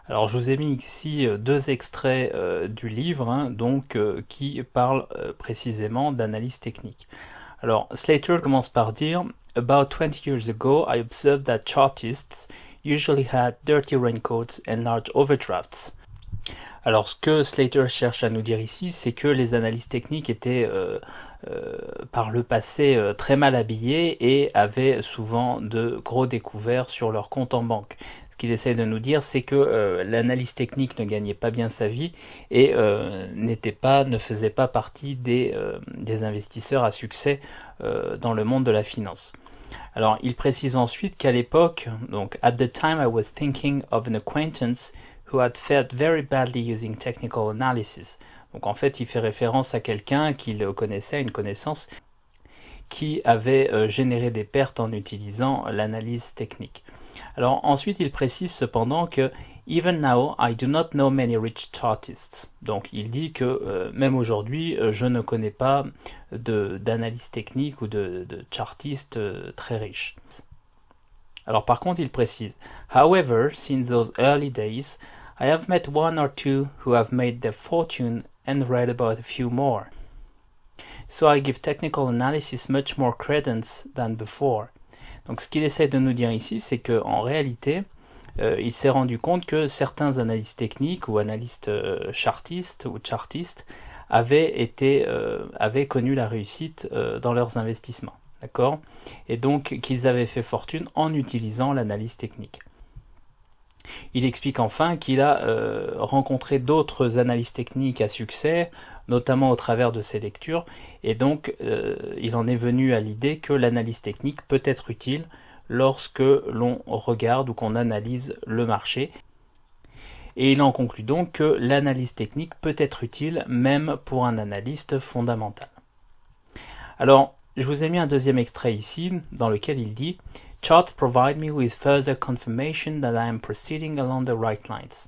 Alors je vous ai mis ici euh, deux extraits euh, du livre, hein, donc euh, qui parlent précisément d'analyse technique. Alors Slater commence par dire About 20 years ago, I observed that chartists usually had dirty raincoats and large overdrafts. Alors ce que Slater cherche à nous dire ici, c'est que les analyses techniques étaient par le passé très mal habillées et avaient souvent de gros découverts sur leur compte en banque ce qu'il essaie de nous dire, c'est que euh, l'analyse technique ne gagnait pas bien sa vie et euh, n'était pas, ne faisait pas partie des, euh, investisseurs à succès dans le monde de la finance. Alors, il précise ensuite qu'à l'époque, donc, at the time I was thinking of an acquaintance who had fared very badly using technical analysis. Donc, en fait, il fait référence à quelqu'un qu'il connaissait, une connaissance, qui avait généré des pertes en utilisant l'analyse technique. Alors ensuite, il précise cependant que Even now, I do not know many rich chartists. » Donc il dit que euh, même aujourd'hui, euh, je ne connais pas d'analyse technique ou de, de chartistes euh, très riches. Alors par contre, il précise However, since those early days, I have met one or two who have made their fortune and read about a few more. So I give technical analysis much more credence than before. Donc ce qu'il essaie de nous dire ici, c'est qu'en réalité, euh, il s'est rendu compte que certains analystes techniques ou analystes euh, chartistes ou chartistes avaient, été, euh, avaient connu la réussite dans leurs investissements. D'accord Et donc qu'ils avaient fait fortune en utilisant l'analyse technique. Il explique enfin qu'il a rencontré d'autres analystes techniques à succès, notamment au travers de ses lectures, et donc euh, il en est venu à l'idée que l'analyse technique peut être utile lorsque l'on regarde ou qu'on analyse le marché. Et il en conclut donc que l'analyse technique peut être utile même pour un analyste fondamental. Alors, je vous ai mis un deuxième extrait ici, dans lequel il dit Charts provide me with further confirmation that I am proceeding along the right lines.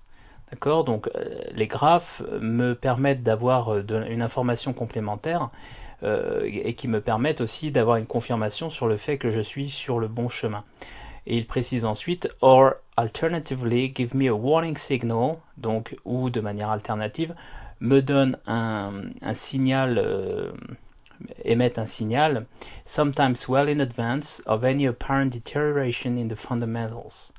D'accord Donc euh, les graphes me permettent d'avoir euh, une information complémentaire euh, et qui me permettent aussi d'avoir une confirmation sur le fait que je suis sur le bon chemin. Et il précise ensuite or alternatively give me a warning signal donc ou de manière alternative me donne un, signal euh, un signal, sometimes well in advance of any apparent deterioration in the fundamentals.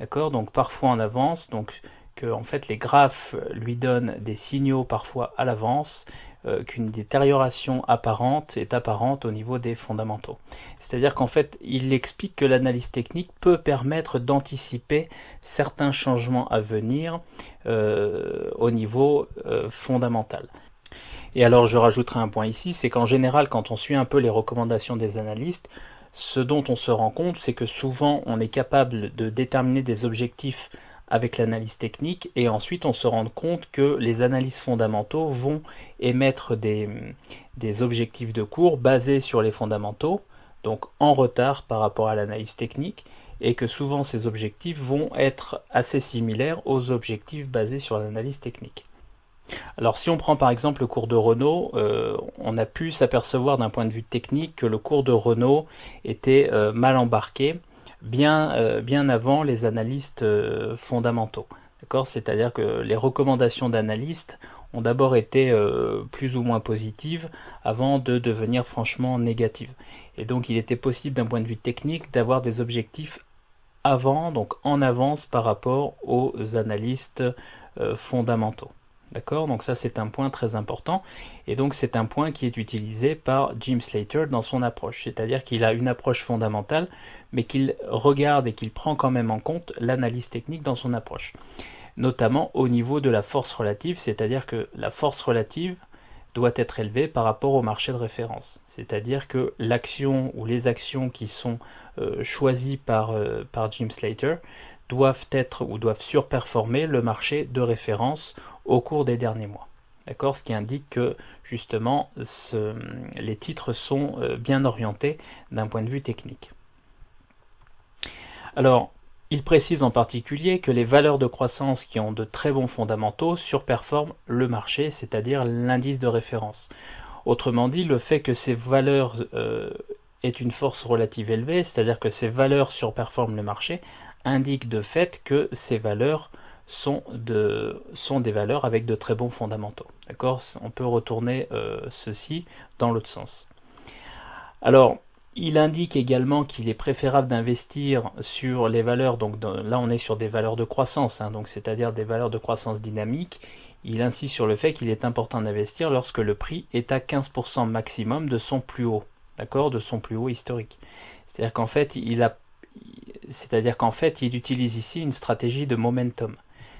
D'accord Donc parfois en avance, donc en fait les graphes lui donnent des signaux parfois à l'avance euh, qu'une détérioration apparente est apparente au niveau des fondamentaux. C'est-à-dire qu'en fait, il explique que l'analyse technique peut permettre d'anticiper certains changements à venir euh, au niveau euh, fondamental. Et alors je rajouterai un point ici, c'est qu'en général quand on suit un peu les recommandations des analystes, ce dont on se rend compte, c'est que souvent on est capable de déterminer des objectifs avec l'analyse technique et ensuite on se rend compte que les analyses fondamentaux vont émettre des, objectifs de cours basés sur les fondamentaux, donc en retard par rapport à l'analyse technique et que souvent ces objectifs vont être assez similaires aux objectifs basés sur l'analyse technique. Alors si on prend par exemple le cours de Renault, euh, on a pu s'apercevoir d'un point de vue technique que le cours de Renault était euh, mal embarqué bien, euh, bien avant les analystes euh, fondamentaux, fondamentaux. C'est-à-dire que les recommandations d'analystes ont d'abord été euh, plus ou moins positives avant de devenir franchement négatives. Et donc il était possible d'un point de vue technique d'avoir des objectifs avant, donc en avance par rapport aux analystes fondamentaux. D'accord Donc ça c'est un point très important. Et donc c'est un point qui est utilisé par Jim Slater dans son approche. C'est-à-dire qu'il a une approche fondamentale, mais qu'il regarde et qu'il prend quand même en compte l'analyse technique dans son approche. Notamment au niveau de la force relative, c'est-à-dire que la force relative doit être élevée par rapport au marché de référence. C'est-à-dire que l'action ou les actions qui sont euh, choisies euh, par Jim Slater doivent être ou doivent surperformer le marché de référence au cours des derniers mois. D'accord Ce qui indique que justement ce, les titres sont euh, bien orientés d'un point de vue technique. Alors, il précise en particulier que les valeurs de croissance qui ont de très bons fondamentaux surperforment le marché, c'est-à-dire l'indice de référence. Autrement dit, le fait que ces valeurs euh, aient une force relative élevée, c'est-à-dire que ces valeurs surperforment le marché, indique de fait que ces valeurs sont, de, sont des valeurs avec de très bons fondamentaux. D'accord On peut retourner euh, ceci dans l'autre sens. Alors, il indique également qu'il est préférable d'investir sur les valeurs, donc là on est sur des valeurs de croissance, hein, donc c'est-à-dire des valeurs de croissance dynamique. Il insiste sur le fait qu'il est important d'investir lorsque le prix est à 15% maximum de son plus haut, d'accord, de son plus haut historique. C'est-à-dire qu'en fait, il a c'est-à-dire qu'en fait, il utilise ici une stratégie de momentum.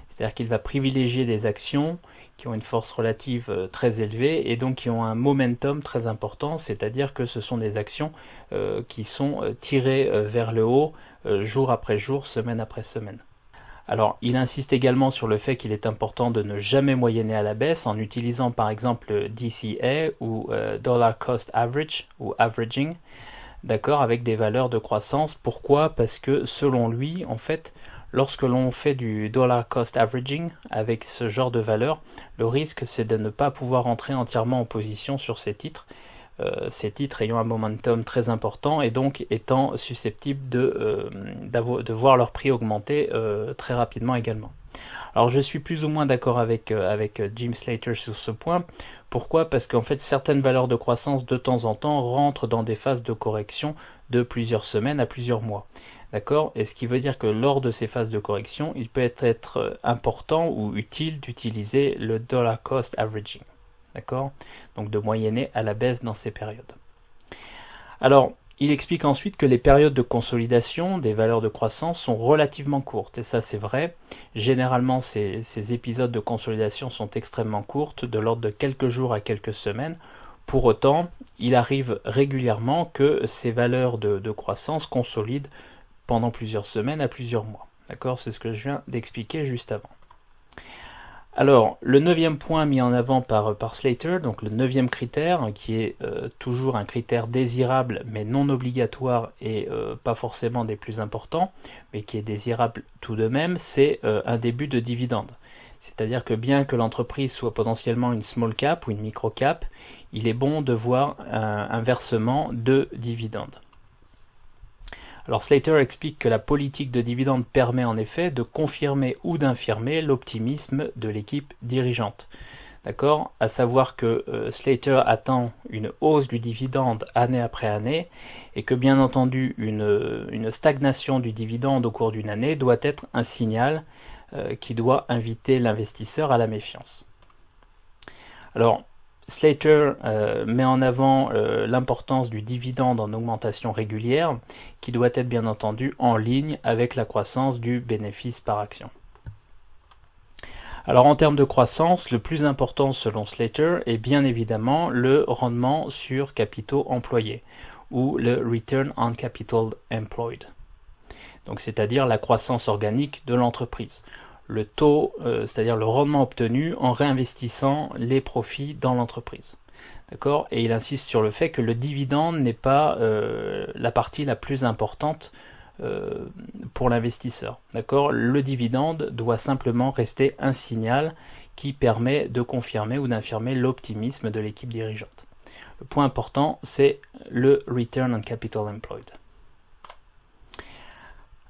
C'est-à-dire qu'il va privilégier des actions qui ont une force relative euh, très élevée et donc qui ont un momentum très important, c'est-à-dire que ce sont des actions euh, qui sont euh, tirées vers le haut jour après jour, semaine après semaine. Alors, il insiste également sur le fait qu'il est important de ne jamais moyenner à la baisse en utilisant par exemple DCA ou Dollar Cost Average ou Averaging d'accord, avec des valeurs de croissance. Pourquoi Parce que selon lui, en fait, lorsque l'on fait du dollar cost averaging avec ce genre de valeur, le risque c'est de ne pas pouvoir entrer entièrement en position sur ces titres, euh, ces titres ayant un momentum très important et donc étant susceptibles de, euh, voir leur prix augmenter euh, très rapidement également. Alors je suis plus ou moins d'accord avec, avec Jim Slater sur ce point. Pourquoi Parce qu'en fait, certaines valeurs de croissance, de temps en temps, rentrent dans des phases de correction de plusieurs semaines à plusieurs mois. D'accord Et ce qui veut dire que lors de ces phases de correction, il peut être euh, important ou utile d'utiliser le dollar cost averaging. D'accord Donc de moyenner à la baisse dans ces périodes. Alors, il explique ensuite que les périodes de consolidation des valeurs de croissance sont relativement courtes, et ça c'est vrai. Généralement, ces, épisodes de consolidation sont extrêmement courtes, de l'ordre de quelques jours à quelques semaines. Pour autant, il arrive régulièrement que ces valeurs de, de croissance consolident pendant plusieurs semaines à plusieurs mois. D'accord C'est ce que je viens d'expliquer juste avant. Alors, le neuvième point mis en avant par, Slater, donc le neuvième critère, qui est euh, toujours un critère désirable mais non obligatoire et euh, pas forcément des plus importants, mais qui est désirable tout de même, c'est euh, un début de dividende. C'est-à-dire que bien que l'entreprise soit potentiellement une small cap ou une micro cap, il est bon de voir un, versement de dividende. Alors Slater explique que la politique de dividende permet en effet de confirmer ou d'infirmer l'optimisme de l'équipe dirigeante. D'accord À savoir que euh, Slater attend une hausse du dividende année après année et que bien entendu une, stagnation du dividende au cours d'une année doit être un signal euh, qui doit inviter l'investisseur à la méfiance. Alors, Slater euh, met en avant euh, l'importance du dividende en augmentation régulière, qui doit être bien entendu en ligne avec la croissance du bénéfice par action. Alors en termes de croissance, le plus important selon Slater est bien évidemment le rendement sur capitaux employés, ou le Return on Capital Employed, donc c'est-à-dire la croissance organique de l'entreprise le taux, euh, c'est-à-dire le rendement obtenu en réinvestissant les profits dans l'entreprise. D'accord Et il insiste sur le fait que le dividende n'est pas euh, la partie la plus importante euh, pour l'investisseur. D'accord Le dividende doit simplement rester un signal qui permet de confirmer ou d'infirmer l'optimisme de l'équipe dirigeante. Le point important, c'est le return on capital employed.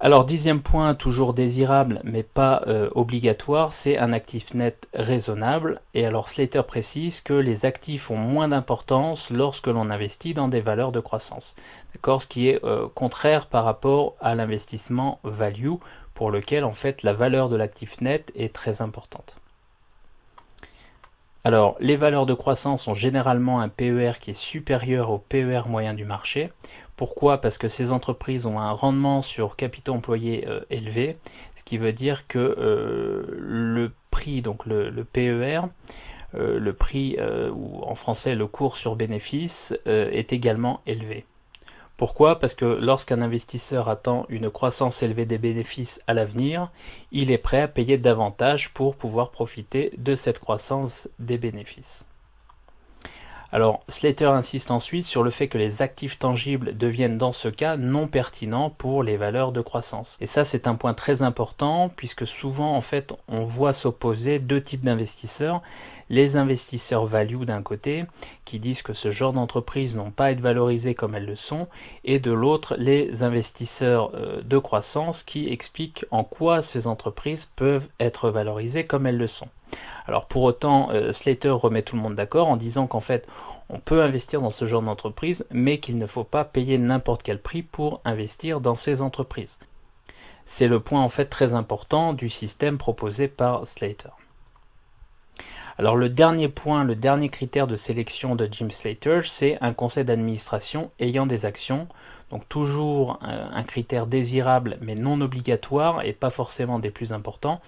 Alors dixième point, toujours désirable mais pas euh, obligatoire, c'est un actif net raisonnable. Et alors Slater précise que les actifs ont moins d'importance lorsque l'on investit dans des valeurs de croissance. D'accord Ce qui est euh, contraire par rapport à l'investissement value pour lequel en fait la valeur de l'actif net est très importante. Alors, les valeurs de croissance ont généralement un PER qui est supérieur au PER moyen du marché. Pourquoi Parce que ces entreprises ont un rendement sur capitaux employés euh, élevé, ce qui veut dire que euh, le prix, donc le, PER, euh, le prix ou en français le cours sur bénéfice est également élevé. Pourquoi Parce que lorsqu'un investisseur attend une croissance élevée des bénéfices à l'avenir, il est prêt à payer davantage pour pouvoir profiter de cette croissance des bénéfices. Alors, Slater insiste ensuite sur le fait que les actifs tangibles deviennent dans ce cas non pertinents pour les valeurs de croissance. Et ça, c'est un point très important puisque souvent, en fait, on voit s'opposer deux types d'investisseurs les investisseurs value d'un côté, qui disent que ce genre d'entreprises n'ont pas à être valorisées comme elles le sont, et de l'autre les investisseurs euh, de croissance qui expliquent en quoi ces entreprises peuvent être valorisées comme elles le sont. Alors pour autant, euh, Slater remet tout le monde d'accord en disant qu'en fait, on peut investir dans ce genre d'entreprise, mais qu'il ne faut pas payer n'importe quel prix pour investir dans ces entreprises. C'est le point en fait très important du système proposé par Slater. Alors le dernier point, le dernier critère de sélection de Jim Slater, c'est un conseil d'administration ayant des actions. Donc toujours euh, un critère désirable mais non obligatoire et pas forcément des plus importants.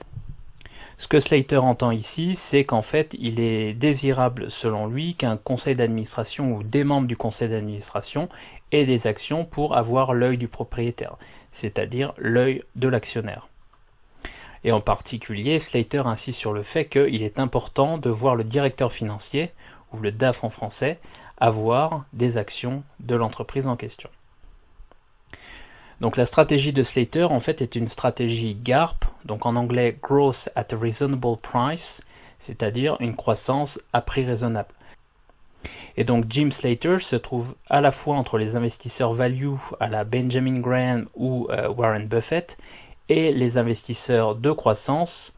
Ce que Slater entend ici, c'est qu'en fait, il est désirable, selon lui, qu'un conseil d'administration ou des membres du conseil d'administration aient des actions pour avoir l'œil du propriétaire, c'est-à-dire l'œil de l'actionnaire. Et en particulier, Slater insiste sur le fait qu'il est important de voir le directeur financier, ou le DAF en français, avoir des actions de l'entreprise en question. Donc la stratégie de Slater en fait est une stratégie GARP, donc en anglais Growth at a Reasonable Price, c'est-à-dire une croissance à prix raisonnable. Et donc Jim Slater se trouve à la fois entre les investisseurs value à la Benjamin Graham ou euh, Warren Buffett et les investisseurs de croissance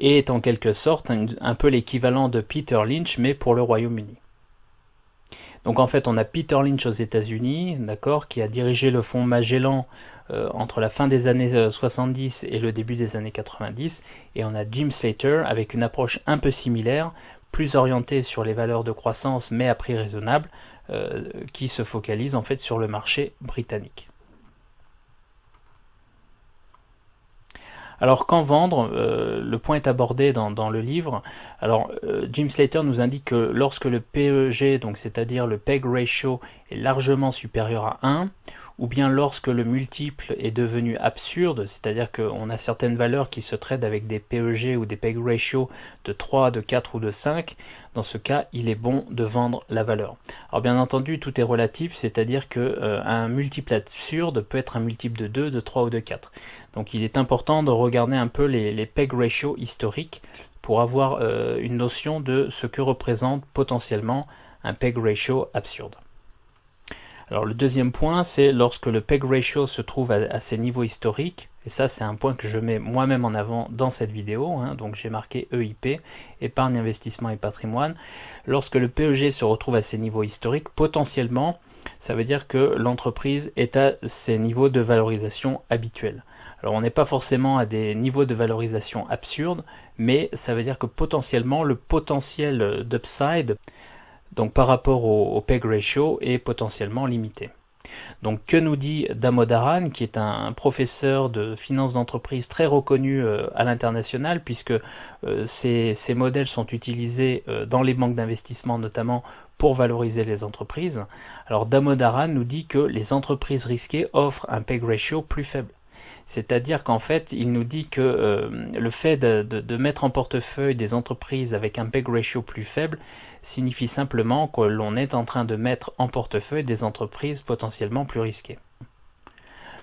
est en quelque sorte un, peu l'équivalent de Peter Lynch mais pour le Royaume-Uni. Donc en fait, on a Peter Lynch aux États-Unis, d'accord, qui a dirigé le fonds Magellan euh, entre la fin des années 70 euh, et le début des années 90, et on a Jim Slater avec une approche un peu similaire, plus orientée sur les valeurs de croissance mais à prix raisonnable, euh, qui se focalise en fait sur le marché britannique. Alors quand vendre euh, Le point est abordé dans, le livre. Alors euh, Jim Slater nous indique que lorsque le PEG, donc c'est-à-dire le PEG ratio, est largement supérieur à 1, ou bien lorsque le multiple est devenu absurde, c'est-à-dire qu'on a certaines valeurs qui se traitent avec des PEG ou des PEG ratios de 3, de 4 ou de 5, dans ce cas, il est bon de vendre la valeur. Alors bien entendu, tout est relatif, c'est-à-dire que euh, un multiple absurde peut être un multiple de 2, de 3 ou de 4. Donc il est important de regarder un peu les, peg ratio historiques pour avoir euh, une notion de ce que représente potentiellement un peg ratio absurde. Alors le deuxième point, c'est lorsque le peg ratio se trouve à, à ses niveaux historiques, et ça c'est un point que je mets moi-même en avant dans cette vidéo, hein, donc j'ai marqué EIP, épargne, investissement et patrimoine, lorsque le PEG se retrouve à ses niveaux historiques, potentiellement ça veut dire que l'entreprise est à ses niveaux de valorisation habituels. Alors on n'est pas forcément à des niveaux de valorisation absurdes, mais ça veut dire que potentiellement le potentiel d'upside, donc par rapport au, PEG ratio, est potentiellement limité. Donc que nous dit Damodaran, qui est un, professeur de finance d'entreprise très reconnu euh, à l'international, puisque euh, ces, modèles sont utilisés euh, dans les banques d'investissement notamment pour valoriser les entreprises. Alors Damodaran nous dit que les entreprises risquées offrent un PEG ratio plus faible. C'est-à-dire qu'en fait, il nous dit que euh, le fait de, de, mettre en portefeuille des entreprises avec un PEG ratio plus faible signifie simplement que l'on est en train de mettre en portefeuille des entreprises potentiellement plus risquées.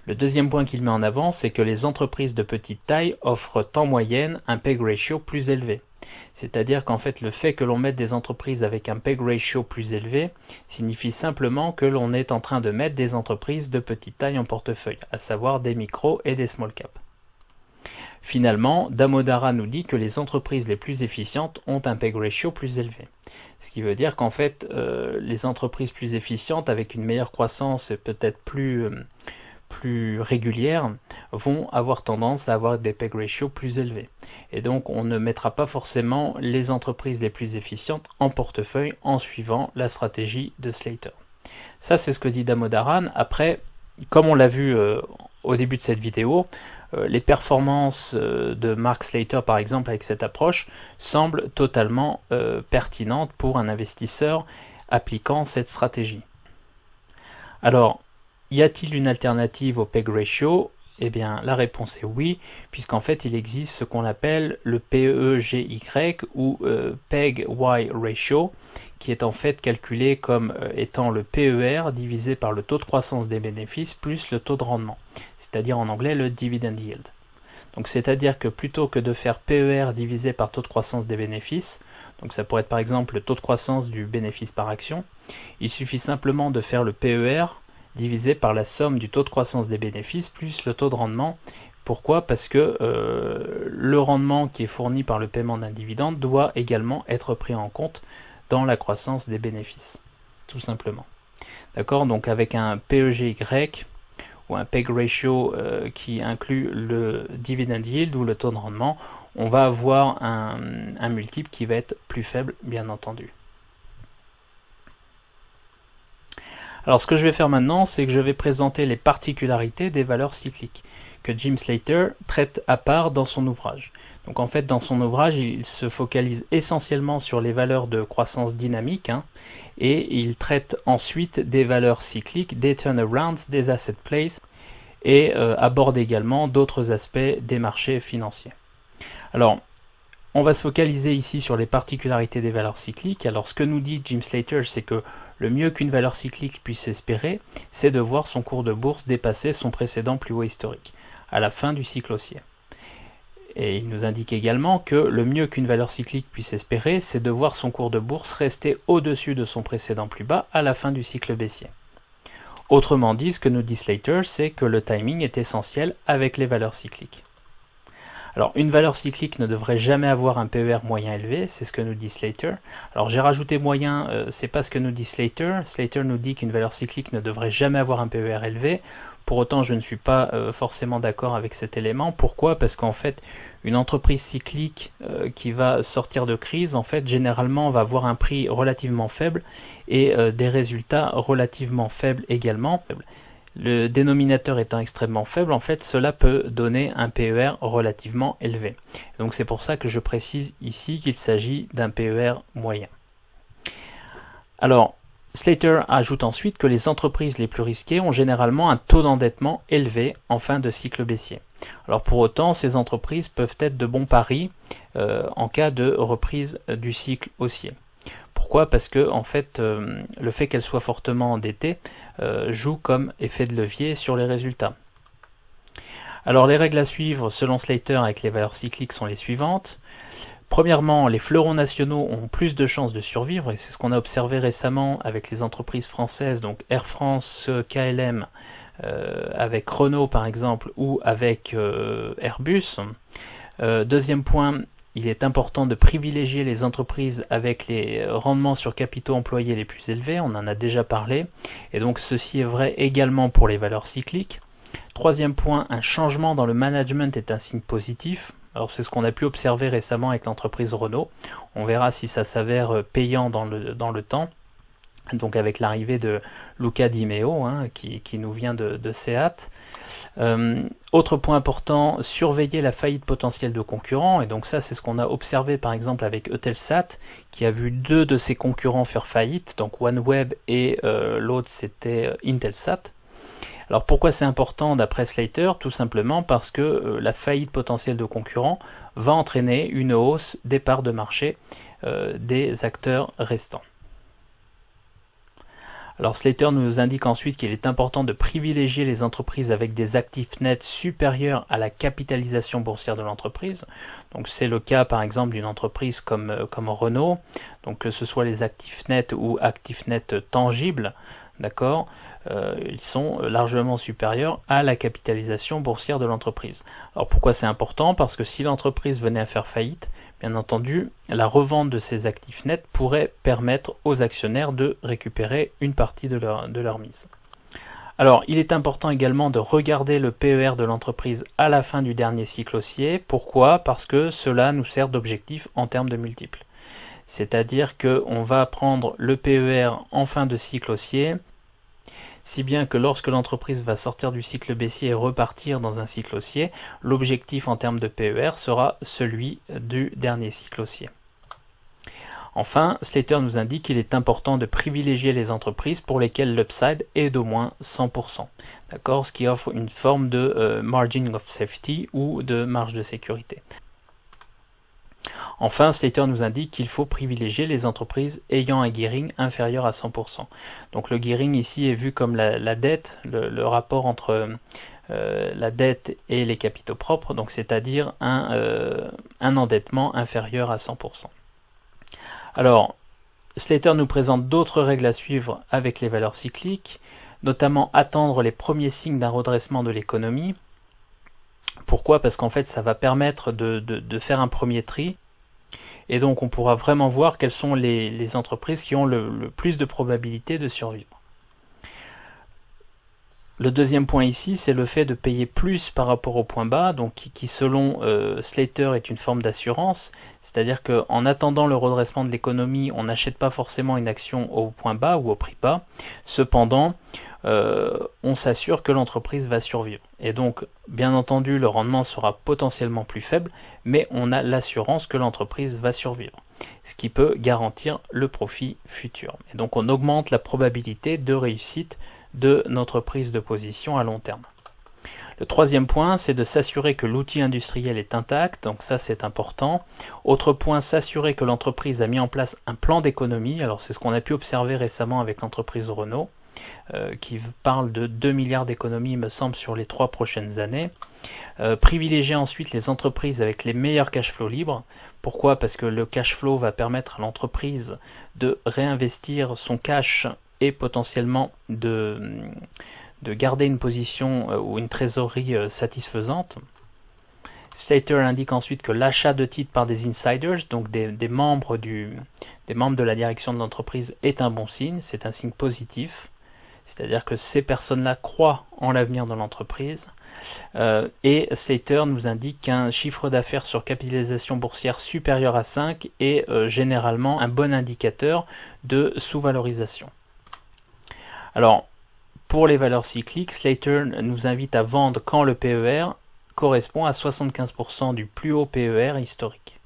Le deuxième point qu'il met en avant, c'est que les entreprises de petite taille offrent en moyenne un PEG ratio plus élevé. C'est-à-dire qu'en fait le fait que l'on mette des entreprises avec un PEG ratio plus élevé signifie simplement que l'on est en train de mettre des entreprises de petite taille en portefeuille, à savoir des micros et des small caps. Finalement, Damodara nous dit que les entreprises les plus efficientes ont un PEG ratio plus élevé. Ce qui veut dire qu'en fait, euh, les entreprises plus efficientes, avec une meilleure croissance et peut-être plus, euh, plus régulières vont avoir tendance à avoir des PEG ratios plus élevés. Et donc on ne mettra pas forcément les entreprises les plus efficientes en portefeuille en suivant la stratégie de Slater. Ça c'est ce que dit Damodaran. Après, comme on l'a vu euh, au début de cette vidéo, euh, les performances euh, de Mark Slater par exemple avec cette approche semblent totalement pertinentes pour un investisseur appliquant cette stratégie. Alors, y a-t-il une alternative au PEG ratio Eh bien, la réponse est oui, puisqu'en fait, il existe ce qu'on appelle le PEGY ou euh, PEG-Y ratio, qui est en fait calculé comme euh, étant le PER divisé par le taux de croissance des bénéfices plus le taux de rendement, c'est-à-dire en anglais le dividend yield. Donc c'est-à-dire que plutôt que de faire PER divisé par taux de croissance des bénéfices, donc ça pourrait être par exemple le taux de croissance du bénéfice par action, il suffit simplement de faire le PER divisé par la somme du taux de croissance des bénéfices plus le taux de rendement. Pourquoi Parce que euh, le rendement qui est fourni par le paiement d'un dividende doit également être pris en compte dans la croissance des bénéfices, tout simplement. D'accord Donc avec un PEGY ou un PEG ratio euh, qui inclut le dividend yield ou le taux de rendement, on va avoir un multiple qui va être plus faible, bien entendu. Alors ce que je vais faire maintenant, c'est que je vais présenter les particularités des valeurs cycliques que Jim Slater traite à part dans son ouvrage. Donc en fait, dans son ouvrage, il se focalise essentiellement sur les valeurs de croissance dynamique hein, et il traite ensuite des valeurs cycliques, des turnarounds, des asset plays et euh, aborde également d'autres aspects des marchés financiers. Alors, on va se focaliser ici sur les particularités des valeurs cycliques. Alors ce que nous dit Jim Slater, c'est que le mieux qu'une valeur cyclique puisse espérer, c'est de voir son cours de bourse dépasser son précédent plus haut historique, à la fin du cycle haussier. Et il nous indique également que le mieux qu'une valeur cyclique puisse espérer, c'est de voir son cours de bourse rester au-dessus de son précédent plus bas à la fin du cycle baissier. Autrement dit, ce que nous dit Slater, c'est que le timing est essentiel avec les valeurs cycliques. Alors une valeur cyclique ne devrait jamais avoir un PER moyen élevé, c'est ce que nous dit Slater. Alors j'ai rajouté moyen, euh, c'est pas ce que nous dit Slater. Slater nous dit qu'une valeur cyclique ne devrait jamais avoir un PER élevé. Pour autant, je ne suis pas euh, forcément d'accord avec cet élément. Pourquoi Parce qu'en fait, une entreprise cyclique euh, qui va sortir de crise, en fait, généralement, va avoir un prix relativement faible et des résultats relativement faibles également le dénominateur étant extrêmement faible, en fait, cela peut donner un PER relativement élevé. Donc c'est pour ça que je précise ici qu'il s'agit d'un PER moyen. Alors, Slater ajoute ensuite que les entreprises les plus risquées ont généralement un taux d'endettement élevé en fin de cycle baissier. Alors pour autant, ces entreprises peuvent être de bons paris euh, en cas de reprise du cycle haussier. Pourquoi Parce que en fait, euh, le fait qu'elle soit fortement endettée euh, joue comme effet de levier sur les résultats. Alors les règles à suivre selon Slater avec les valeurs cycliques sont les suivantes. Premièrement, les fleurons nationaux ont plus de chances de survivre, et c'est ce qu'on a observé récemment avec les entreprises françaises, donc Air France, KLM, euh, avec Renault par exemple, ou avec Airbus. deuxième point, il est important de privilégier les entreprises avec les rendements sur capitaux employés les plus élevés, on en a déjà parlé, et donc ceci est vrai également pour les valeurs cycliques. Troisième point, un changement dans le management est un signe positif. Alors c'est ce qu'on a pu observer récemment avec l'entreprise Renault. On verra si ça s'avère euh, payant dans le, dans le temps donc avec l'arrivée de Luca Di Meo, hein, qui, nous vient de, de Seat. Euh, autre point important, surveiller la faillite potentielle de concurrents. Et donc ça, c'est ce qu'on a observé par exemple avec Eutelsat, qui a vu deux de ses concurrents faire faillite, donc OneWeb et euh, l'autre c'était euh, Intelsat. Alors pourquoi c'est important d'après Slater Tout simplement parce que la faillite potentielle de concurrents va entraîner une hausse des parts de marché des acteurs restants. Alors Slater nous indique ensuite qu'il est important de privilégier les entreprises avec des actifs nets supérieurs à la capitalisation boursière de l'entreprise. Donc c'est le cas par exemple d'une entreprise comme, euh, comme Renault. Donc que ce soit les actifs nets ou actifs nets tangibles, D'accord euh, Ils sont largement supérieurs à la capitalisation boursière de l'entreprise. Alors pourquoi c'est important Parce que si l'entreprise venait à faire faillite, bien entendu, la revente de ses actifs nets pourrait permettre aux actionnaires de récupérer une partie de leur, de leur mise. Alors, il est important également de regarder le PER de l'entreprise à la fin du dernier cycle haussier. Pourquoi Parce que cela nous sert d'objectif en termes de multiples. C'est-à-dire qu'on va prendre le PER en fin de cycle haussier, si bien que lorsque l'entreprise va sortir du cycle baissier et repartir dans un cycle haussier, l'objectif en termes de PER sera celui du dernier cycle haussier. Enfin, Slater nous indique qu'il est important de privilégier les entreprises pour lesquelles l'upside est d'au moins 100%, ce qui offre une forme de euh, margin of safety ou de marge de sécurité. Enfin, Slater nous indique qu'il faut privilégier les entreprises ayant un gearing inférieur à 100%. Donc le gearing ici est vu comme la, dette, le, rapport entre euh, la dette et les capitaux propres, donc c'est-à-dire un, euh, un endettement inférieur à 100%. Alors, Slater nous présente d'autres règles à suivre avec les valeurs cycliques, notamment attendre les premiers signes d'un redressement de l'économie, pourquoi Parce qu'en fait, ça va permettre de, faire un premier tri. Et donc, on pourra vraiment voir quelles sont les, entreprises qui ont le, plus de probabilités de survivre. Le deuxième point ici, c'est le fait de payer plus par rapport au point bas, donc qui, selon euh, Slater est une forme d'assurance, c'est-à-dire qu'en attendant le redressement de l'économie, on n'achète pas forcément une action au point bas ou au prix bas. Cependant, euh, on s'assure que l'entreprise va survivre. Et donc, bien entendu, le rendement sera potentiellement plus faible, mais on a l'assurance que l'entreprise va survivre, ce qui peut garantir le profit futur. Et donc, on augmente la probabilité de réussite de notre prise de position à long terme. Le troisième point, c'est de s'assurer que l'outil industriel est intact, donc ça c'est important. Autre point, s'assurer que l'entreprise a mis en place un plan d'économie, alors c'est ce qu'on a pu observer récemment avec l'entreprise Renault. Euh, qui parle de 2 milliards d'économies, me semble, sur les trois prochaines années. Euh, privilégier ensuite les entreprises avec les meilleurs cash flows libres. Pourquoi Parce que le cash flow va permettre à l'entreprise de réinvestir son cash et potentiellement de, de garder une position euh, ou une trésorerie satisfaisante. Stater indique ensuite que l'achat de titres par des insiders, donc des, des membres, du, des membres de la direction de l'entreprise, est un bon signe, c'est un signe positif. C'est-à-dire que ces personnes-là croient en l'avenir de l'entreprise. Euh, et Slater nous indique qu'un chiffre d'affaires sur capitalisation boursière supérieur à 5 est euh, généralement un bon indicateur de sous-valorisation. Alors, pour les valeurs cycliques, Slater nous invite à vendre quand le PER correspond à 75% du plus haut PER historique.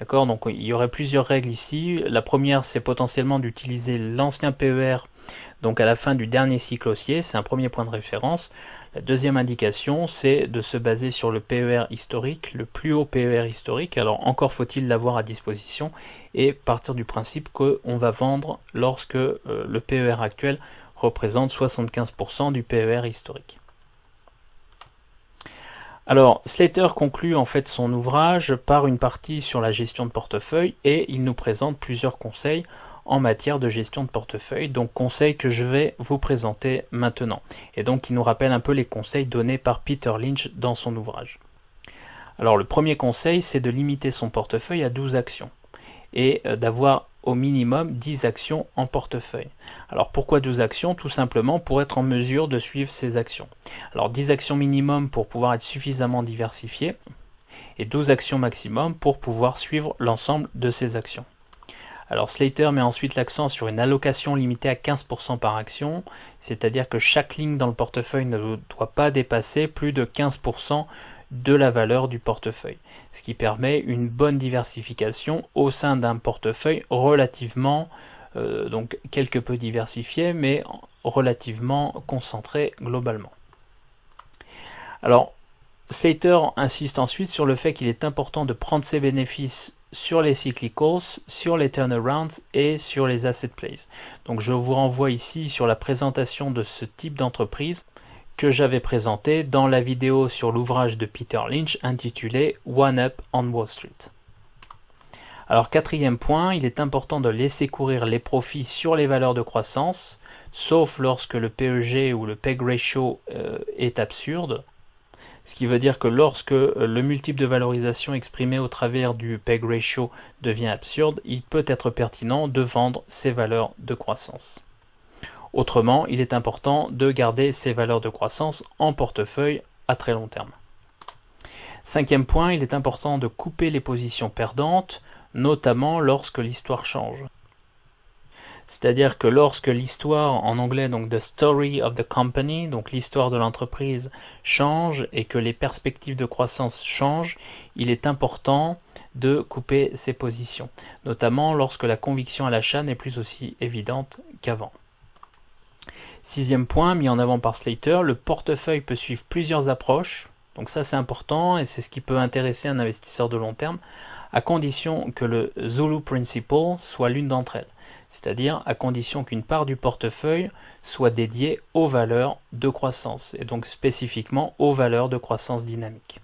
D'accord Donc il y aurait plusieurs règles ici. La première, c'est potentiellement d'utiliser l'ancien PER donc à la fin du dernier cycle haussier, c'est un premier point de référence. La deuxième indication, c'est de se baser sur le PER historique, le plus haut PER historique. Alors encore faut-il l'avoir à disposition et partir du principe qu'on va vendre lorsque euh, le PER actuel représente 75% du PER historique. Alors, Slater conclut en fait son ouvrage par une partie sur la gestion de portefeuille et il nous présente plusieurs conseils en matière de gestion de portefeuille, donc conseil que je vais vous présenter maintenant, et donc qui nous rappelle un peu les conseils donnés par Peter Lynch dans son ouvrage. Alors le premier conseil, c'est de limiter son portefeuille à 12 actions, et euh, d'avoir au minimum 10 actions en portefeuille. Alors pourquoi 12 actions Tout simplement pour être en mesure de suivre ces actions. Alors 10 actions minimum pour pouvoir être suffisamment diversifié et 12 actions maximum pour pouvoir suivre l'ensemble de ces actions. Alors Slater met ensuite l'accent sur une allocation limitée à 15% par action, c'est-à-dire que chaque ligne dans le portefeuille ne doit pas dépasser plus de 15% de la valeur du portefeuille, ce qui permet une bonne diversification au sein d'un portefeuille relativement, euh, donc quelque peu diversifié, mais relativement concentré globalement. Alors, Slater insiste ensuite sur le fait qu'il est important de prendre ses bénéfices sur les cyclicals, sur les turnarounds et sur les asset plays. Donc je vous renvoie ici sur la présentation de ce type d'entreprise que j'avais présenté dans la vidéo sur l'ouvrage de Peter Lynch intitulé One Up on Wall Street. Alors quatrième point, il est important de laisser courir les profits sur les valeurs de croissance, sauf lorsque le PEG ou le PEG ratio euh, est absurde ce qui veut dire que lorsque euh, le multiple de valorisation exprimé au travers du PEG ratio devient absurde, il peut être pertinent de vendre ces valeurs de croissance. Autrement, il est important de garder ces valeurs de croissance en portefeuille à très long terme. Cinquième point, il est important de couper les positions perdantes, notamment lorsque l'histoire change. C'est-à-dire que lorsque l'histoire, en anglais, donc the story of the company, donc l'histoire de l'entreprise change et que les perspectives de croissance changent, il est important de couper ses positions, notamment lorsque la conviction à l'achat n'est plus aussi évidente qu'avant. Sixième point, mis en avant par Slater, le portefeuille peut suivre plusieurs approches, donc ça c'est important et c'est ce qui peut intéresser un investisseur de long terme, à condition que le Zulu Principle soit l'une d'entre elles c'est-à-dire à condition qu'une part du portefeuille soit dédiée aux valeurs de croissance, et donc spécifiquement aux valeurs de croissance dynamique.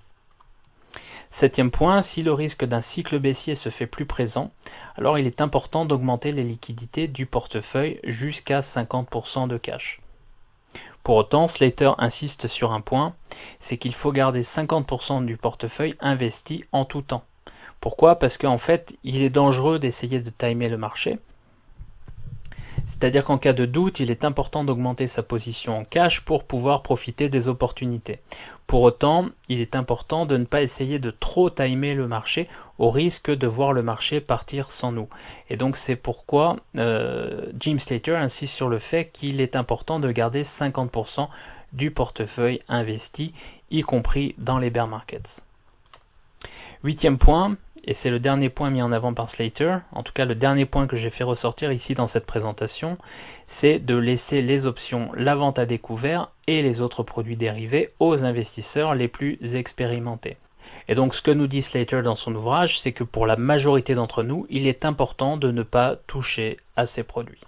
Septième point, si le risque d'un cycle baissier se fait plus présent, alors il est important d'augmenter les liquidités du portefeuille jusqu'à 50% de cash. Pour autant, Slater insiste sur un point, c'est qu'il faut garder 50% du portefeuille investi en tout temps. Pourquoi Parce qu'en fait, il est dangereux d'essayer de timer le marché, c'est-à-dire qu'en cas de doute, il est important d'augmenter sa position en cash pour pouvoir profiter des opportunités. Pour autant, il est important de ne pas essayer de trop timer le marché au risque de voir le marché partir sans nous. Et donc c'est pourquoi euh, Jim Slater insiste sur le fait qu'il est important de garder 50% du portefeuille investi, y compris dans les bear markets. Huitième point, et c'est le dernier point mis en avant par Slater, en tout cas le dernier point que j'ai fait ressortir ici dans cette présentation, c'est de laisser les options la vente à découvert et les autres produits dérivés aux investisseurs les plus expérimentés. Et donc ce que nous dit Slater dans son ouvrage, c'est que pour la majorité d'entre nous, il est important de ne pas toucher à ces produits.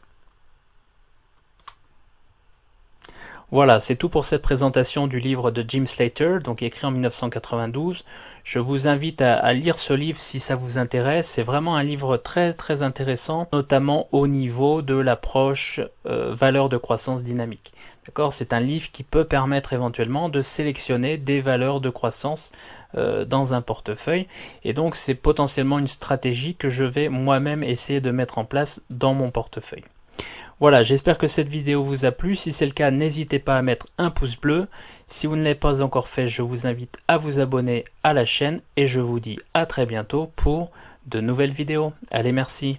Voilà, c'est tout pour cette présentation du livre de Jim Slater, donc écrit en 1992. Je vous invite à, lire ce livre si ça vous intéresse. C'est vraiment un livre très très intéressant, notamment au niveau de l'approche euh, valeur de croissance dynamique. D'accord, c'est un livre qui peut permettre éventuellement de sélectionner des valeurs de croissance euh, dans un portefeuille. Et donc c'est potentiellement une stratégie que je vais moi-même essayer de mettre en place dans mon portefeuille. Voilà, j'espère que cette vidéo vous a plu. Si c'est le cas, n'hésitez pas à mettre un pouce bleu. Si vous ne l'avez pas encore fait, je vous invite à vous abonner à la chaîne et je vous dis à très bientôt pour de nouvelles vidéos. Allez, merci.